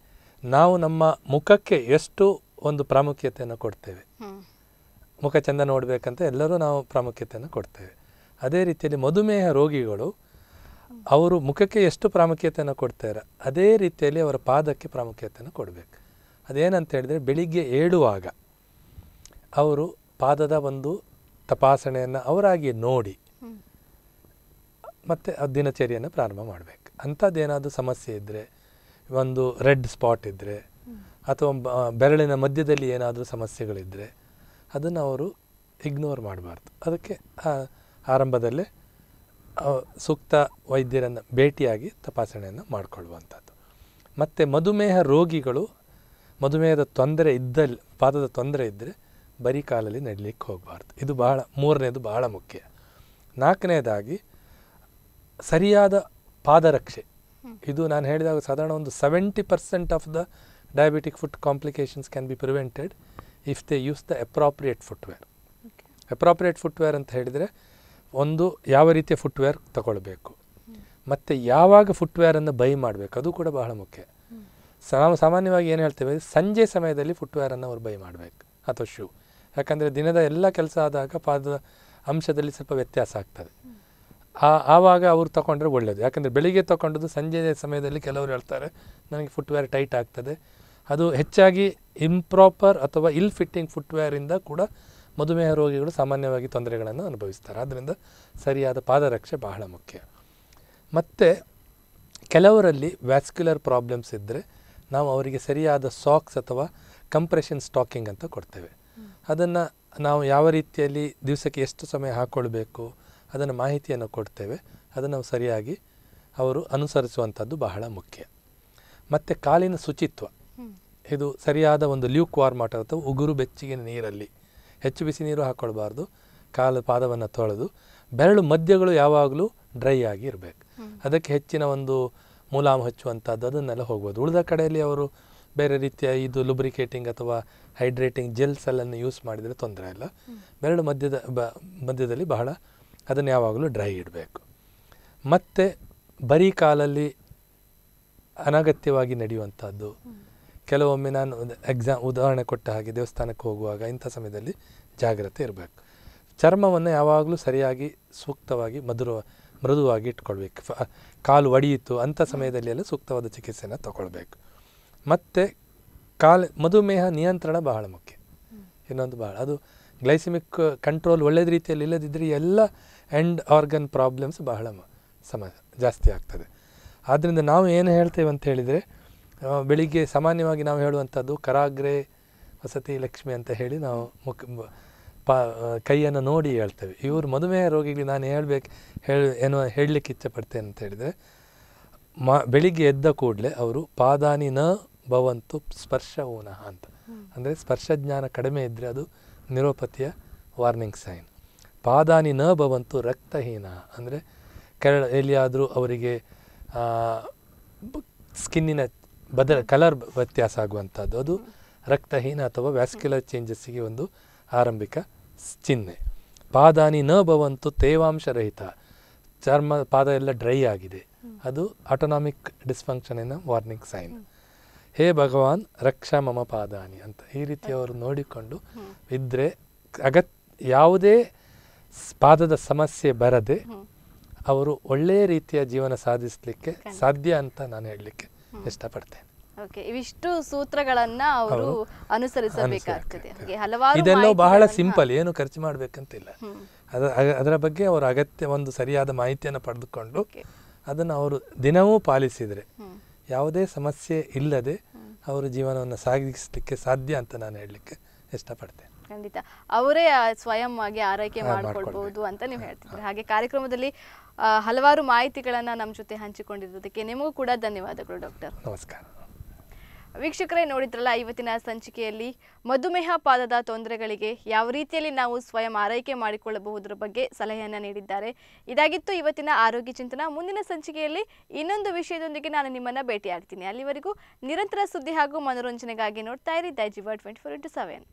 Speaker 2: ನಾವು ನಮ್ಮ ಮುಖಕ್ಕೆ ಎಷ್ಟು ಒಂದು ಪ್ರಾಮುಖ್ಯತೆಯನ್ನು ಕೊಡ್ತೇವೆ ಮುಖ ಚಂದ ನೋಡಬೇಕಂತ ಎಲ್ಲರೂ ನಾವು ಪ್ರಾಮುಖ್ಯತೆಯನ್ನು ಕೊಡ್ತೇವೆ ಅದೇ ರೀತಿಯಲ್ಲಿ ಮಧುಮೇಹ ರೋಗಿಗಳು ಅವರು ಮುಖಕ್ಕೆ ಎಷ್ಟು ಪ್ರಾಮುಖ್ಯತೆಯನ್ನು ಕೊಡ್ತಾರೆ ಅದೇ ರೀತಿಯಲ್ಲಿ ಅವರ ಪಾದಕ್ಕೆ ಪ್ರಾಮುಖ್ಯತೆಯನ್ನು ಕೊಡಬೇಕು ಅದೇನಂತ ಹೇಳಿದರೆ ಬೆಳಿಗ್ಗೆ ಏಳುವಾಗ ಅವರು ಪಾದದ ಒಂದು ತಪಾಸಣೆಯನ್ನು ಅವರಾಗಿ ನೋಡಿ ಮತ್ತು ಆ ದಿನಚರಿಯನ್ನು ಪ್ರಾರಂಭ ಮಾಡಬೇಕು ಅಂಥದ್ದೇನಾದರೂ ಸಮಸ್ಯೆ ಇದ್ದರೆ ಒಂದು ರೆಡ್ ಸ್ಪಾಟ್ ಇದ್ದರೆ ಅಥವಾ ಬೆರಳಿನ ಮಧ್ಯದಲ್ಲಿ ಏನಾದರೂ ಸಮಸ್ಯೆಗಳಿದ್ದರೆ ಅದನ್ನು ಅವರು ಇಗ್ನೋರ್ ಮಾಡಬಾರ್ದು ಅದಕ್ಕೆ ಆರಂಭದಲ್ಲೇ ಸೂಕ್ತ ವೈದ್ಯರನ್ನು ಭೇಟಿಯಾಗಿ ತಪಾಸಣೆಯನ್ನು ಮಾಡಿಕೊಳ್ಳುವಂಥದ್ದು ಮತ್ತು ಮಧುಮೇಹ ರೋಗಿಗಳು ಮಧುಮೇಹದ ತೊಂದರೆ ಇದ್ದಲ್ಲಿ ಪಾದದ ತೊಂದರೆ ಇದ್ದರೆ ಬರೀ ಕಾಲಲ್ಲಿ ನಡಿಲಿಕ್ಕೆ ಹೋಗಬಾರ್ದು ಇದು ಬಹಳ ಮೂರನೇದು ಬಹಳ ಮುಖ್ಯ ನಾಲ್ಕನೇದಾಗಿ ಸರಿಯಾದ ಪಾದರಕ್ಷೆ ಇದು ನಾನು ಹೇಳಿದಾಗ ಸಾಧಾರಣ ಒಂದು seventy percent of the diabetic foot complications can be prevented if they use the appropriate footwear appropriate footwear ಅಂತ ಹೇಳಿದರೆ ಒಂದು ಯಾವ ರೀತಿಯ ಫುಟ್ವೇರ್ ತಗೊಳ್ಬೇಕು ಮತ್ತು ಯಾವಾಗ ಫುಟ್ವೇರನ್ನು ಬೈ ಮಾಡಬೇಕು ಅದು ಕೂಡ ಬಹಳ ಮುಖ್ಯ ನಾವು ಸಾಮಾನ್ಯವಾಗಿ ಏನು ಹೇಳ್ತೇವೆ ಸಂಜೆ ಸಮಯದಲ್ಲಿ ಫುಟ್ವೇರನ್ನು ಅವ್ರು ಬೈ ಮಾಡಬೇಕು ಅಥವಾ ಶೂ ಯಾಕಂದರೆ ದಿನದ ಎಲ್ಲ ಕೆಲಸ ಆದಾಗ ಪಾದದ ಅಂಶದಲ್ಲಿ ಸ್ವಲ್ಪ ವ್ಯತ್ಯಾಸ ಆಗ್ತದೆ ಆ ಆವಾಗ ಅವ್ರು ತಗೊಂಡ್ರೆ ಒಳ್ಳೆಯದು ಯಾಕಂದರೆ ಬೆಳಿಗ್ಗೆ ತೊಗೊಂಡದ್ದು ಸಂಜೆ ಸಮಯದಲ್ಲಿ ಕೆಲವರು ಹೇಳ್ತಾರೆ ನನಗೆ ಫುಟ್ವೇರ್ ಟೈಟ್ ಆಗ್ತದೆ ಅದು ಹೆಚ್ಚಾಗಿ ಇಂಪ್ರಾಪರ್ ಅಥವಾ ಇಲ್ ಫಿಟ್ಟಿಂಗ್ ಫುಟ್ವೇರಿಂದ ಕೂಡ ಮಧುಮೇಹ ರೋಗಿಗಳು ಸಾಮಾನ್ಯವಾಗಿ ತೊಂದರೆಗಳನ್ನು ಅನುಭವಿಸ್ತಾರೆ ಆದ್ದರಿಂದ ಸರಿಯಾದ ಪಾದರಕ್ಷೆ ಬಹಳ ಮುಖ್ಯ ಮತ್ತು ಕೆಲವರಲ್ಲಿ ವ್ಯಾಸ್ಕ್ಯುಲರ್ ಪ್ರಾಬ್ಲಮ್ಸ್ ಇದ್ದರೆ ನಾವು ಅವರಿಗೆ ಸರಿಯಾದ ಸಾಕ್ಸ್ ಅಥವಾ ಕಂಪ್ರೆಷನ್ ಸ್ಟಾಕಿಂಗ್ ಅಂತ ಕೊಡ್ತೇವೆ ಅದನ್ನು ನಾವು ಯಾವ ರೀತಿಯಲ್ಲಿ ದಿವಸಕ್ಕೆ ಎಷ್ಟು ಸಮಯ ಹಾಕ್ಕೊಳ್ಬೇಕು ಅದನ್ನು ಮಾಹಿತಿಯನ್ನು ಕೊಡ್ತೇವೆ ಅದನ್ನು ಸರಿಯಾಗಿ ಅವರು ಅನುಸರಿಸುವಂಥದ್ದು ಬಹಳ ಮುಖ್ಯ ಮತ್ತು ಕಾಲಿನ ಶುಚಿತ್ವ ಇದು ಸರಿಯಾದ ಒಂದು ಲ್ಯೂಕ್ ವಾಟರ್ ಅಥವಾ ಉಗುರು ಬೆಚ್ಚಿಗಿನ ನೀರಲ್ಲಿ ಹೆಚ್ಚು ಬಿಸಿ ನೀರು ಹಾಕ್ಕೊಳ್ಬಾರ್ದು ಕಾಲು ಪಾದವನ್ನು ತೊಳೆದು ಬೆರಳು ಮಧ್ಯಗಳು ಯಾವಾಗಲೂ ಡ್ರೈ ಆಗಿ ಇರಬೇಕು ಅದಕ್ಕೆ ಹೆಚ್ಚಿನ ಒಂದು ಮೂಲಾಮ ಹಚ್ಚುವಂಥದ್ದು ಅದನ್ನೆಲ್ಲ ಹೋಗ್ಬೋದು ಉಳಿದ ಕಡೆಯಲ್ಲಿ ಅವರು ಬೇರೆ ರೀತಿಯ ಇದು ಲುಬ್ರಿಕೇಟಿಂಗ್ ಅಥವಾ ಹೈಡ್ರೇಟಿಂಗ್ ಜೆಲ್ಸ್ ಅಲ್ಲನ್ನು ಯೂಸ್ ಮಾಡಿದರೆ ತೊಂದರೆ ಇಲ್ಲ ಬೆರಳು ಮಧ್ಯದ ಬ ಮಧ್ಯದಲ್ಲಿ ಬಹಳ ಅದನ್ನು ಯಾವಾಗಲೂ ಡ್ರೈ ಇಡಬೇಕು ಮತ್ತು ಬರೀ ಕಾಲಲ್ಲಿ ಅನಗತ್ಯವಾಗಿ ನಡೆಯುವಂಥದ್ದು ಕೆಲವೊಮ್ಮೆ ನಾನು ಎಕ್ಸಾಮ್ ಉದಾಹರಣೆ ಕೊಟ್ಟ ಹಾಗೆ ದೇವಸ್ಥಾನಕ್ಕೆ ಹೋಗುವಾಗ ಇಂಥ ಸಮಯದಲ್ಲಿ ಜಾಗ್ರತೆ ಇರಬೇಕು ಚರ್ಮವನ್ನು ಯಾವಾಗಲೂ ಸರಿಯಾಗಿ ಸೂಕ್ತವಾಗಿ ಮಧುರ ಮೃದುವಾಗಿ ಇಟ್ಕೊಳ್ಬೇಕು ಕಾಲು ಒಡೆಯಿತು ಅಂಥ ಸಮಯದಲ್ಲಿ ಎಲ್ಲ ಸೂಕ್ತವಾದ ಚಿಕಿತ್ಸೆಯನ್ನು ತಗೊಳ್ಬೇಕು ಮತ್ತು ಕಾಲ ಮಧುಮೇಹ ನಿಯಂತ್ರಣ ಬಹಳ ಮುಖ್ಯ ಇನ್ನೊಂದು ಬಹಳ ಅದು ಗ್ಲೈಸಿಮಿಕ್ ಕಂಟ್ರೋಲ್ ಒಳ್ಳೆಯ ರೀತಿಯಲ್ಲಿ ಇಲ್ಲದಿದ್ದರೆ ಎಲ್ಲ ಎಂಡ್ ಆರ್ಗನ್ ಪ್ರಾಬ್ಲಮ್ಸ್ ಬಹಳ ಸಮ ಜಾಸ್ತಿ ಆಗ್ತದೆ ಆದ್ದರಿಂದ ನಾವು ಏನು ಹೇಳ್ತೇವೆ ಅಂತ ಹೇಳಿದರೆ ಬೆಳಿಗ್ಗೆ ಸಾಮಾನ್ಯವಾಗಿ ನಾವು ಹೇಳುವಂಥದ್ದು ಕರಾಗ್ರೆ ವಸತಿ ಲಕ್ಷ್ಮಿ ಅಂತ ಹೇಳಿ ನಾವು ಮುಖ ಪಾ ಕೈಯನ್ನು ನೋಡಿ ಹೇಳ್ತೇವೆ ಇವರು ಮಧುಮೇಹ ರೋಗಿಗಳಿಗೆ ನಾನು ಹೇಳಬೇಕು ಹೇಳಿ ಏನು ಹೇಳಲಿಕ್ಕೆ ಇಚ್ಛಪಡ್ತೇನೆ ಅಂತ ಹೇಳಿದರೆ ಮ ಬೆಳಿಗ್ಗೆ ಎದ್ದ ಕೂಡಲೇ ಅವರು ಪಾದಾನಿ ನ ಭವಂತು ಸ್ಪರ್ಶ ಊನಃ ಅಂತ ಅಂದರೆ ಸ್ಪರ್ಶ ಜ್ಞಾನ ಕಡಿಮೆ ಇದ್ದರೆ ಅದು ನಿರೋಪತಿಯ ವಾರ್ನಿಂಗ್ ಸೈನ್ ಪಾದಾನಿ ನ ಭವಂತು ರಕ್ತಹೀನ ಅಂದರೆ ಕೆಳ ಎಲ್ಲಿಯಾದರೂ ಅವರಿಗೆ ಸ್ಕಿನ್ನಿನ ಬದಲ ಕಲರ್ ವ್ಯತ್ಯಾಸ ಆಗುವಂಥದ್ದು ಅದು ರಕ್ತಹೀನ ಅಥವಾ ವ್ಯಾಸ್ಕ್ಯುಲರ್ ಚೇಂಜಸ್ಸಿಗೆ ಒಂದು ಆರಂಭಿಕ ಚಿಹ್ನೆ ಪಾದಾನಿ ನ ಭವಂತು ತೇವಾಂಶರಹಿತ ಚರ್ಮ ಪಾದ ಎಲ್ಲ ಡ್ರೈ ಆಗಿದೆ ಅದು ಆಟೋನಾಮಿಕ್ ಡಿಸ್ಫಂಕ್ಷನಿನ ವಾರ್ನಿಂಗ್ ಸೈನ್ ಹೇ ಭಗವಾನ್ ರಕ್ಷಾ ಮಮ ಪಾದಾನಿ ಅಂತ ಈ ರೀತಿ ಅವರು ನೋಡಿಕೊಂಡು ಇದ್ದರೆ ಅಗತ್ ಯಾವುದೇ ಪಾದದ ಸಮಸ್ಯೆ ಬರದೆ ಅವರು ಒಳ್ಳೆಯ ರೀತಿಯ ಜೀವನ ಸಾಧಿಸಲಿಕ್ಕೆ ಸಾಧ್ಯ ಅಂತ ನಾನು ಹೇಳಲಿಕ್ಕೆ ಇಷ್ಟಪಡ್ತೇನೆ
Speaker 1: ಇವಿಷ್ಟು ಸೂತ್ರಗಳನ್ನ ಅವರು ಅನುಸರಿಸಬೇಕಾಗ್ತದೆ ಇದೆಲ್ಲ ಬಹಳ ಸಿಂಪಲ್
Speaker 2: ಏನು ಖರ್ಚು ಮಾಡಬೇಕಂತಿಲ್ಲ ಅದರ ಅದರ ಬಗ್ಗೆ ಅವರು ಅಗತ್ಯ ಒಂದು ಸರಿಯಾದ ಮಾಹಿತಿಯನ್ನು ಪಡೆದುಕೊಂಡು ಅದನ್ನು ಅವರು ದಿನವೂ ಪಾಲಿಸಿದರೆ ಯಾವುದೇ ಸಮಸ್ಯೆ ಇಲ್ಲದೆ ಅವರು ಜೀವನವನ್ನು ಸಾಗಿಸಲಿಕ್ಕೆ ಸಾಧ್ಯ ಅಂತ ನಾನು ಹೇಳಲಿಕ್ಕೆ ಇಷ್ಟಪಡ್ತೇನೆ
Speaker 1: ಖಂಡಿತ ಅವರೇ ಸ್ವಯಂ ಆಗಿ ಆರೈಕೆ ಮಾಡ್ಕೊಳ್ಬಹುದು ಅಂತ ನೀವು ಹೇಳ್ತಿದ್ರೆ ಹಾಗೆ ಕಾರ್ಯಕ್ರಮದಲ್ಲಿ ಹಲವಾರು ಮಾಹಿತಿಗಳನ್ನ ನಮ್ಮ ಜೊತೆ ಹಂಚಿಕೊಂಡಿರೋದಕ್ಕೆ ನಿಮಗೂ ಕೂಡ ಧನ್ಯವಾದಗಳು ಡಾಕ್ಟರ್ ನಮಸ್ಕಾರ ವೀಕ್ಷಕರೇ ನೋಡಿದ್ರಲ್ಲ ಇವತ್ತಿನ ಸಂಚಿಕೆಯಲ್ಲಿ ಮಧುಮೇಹ ಪಾದದ ತೊಂದರೆಗಳಿಗೆ ಯಾವ ರೀತಿಯಲ್ಲಿ ನಾವು ಸ್ವಯಂ ಆರೈಕೆ ಮಾಡಿಕೊಳ್ಳಬಹುದರ ಬಗ್ಗೆ ಸಲಹೆಯನ್ನು ನೀಡಿದ್ದಾರೆ ಇದಾಗಿತ್ತು ಇವತ್ತಿನ ಆರೋಗ್ಯ ಚಿಂತನ ಮುಂದಿನ ಸಂಚಿಕೆಯಲ್ಲಿ ಇನ್ನೊಂದು ವಿಷಯದೊಂದಿಗೆ ನಾನು ನಿಮ್ಮನ್ನು ಭೇಟಿಯಾಗ್ತೀನಿ ಅಲ್ಲಿವರೆಗೂ ನಿರಂತರ ಸುದ್ದಿ ಹಾಗೂ ಮನೋರಂಜನೆಗಾಗಿ ನೋಡ್ತಾ ಇರಿ Daiji twenty four into seven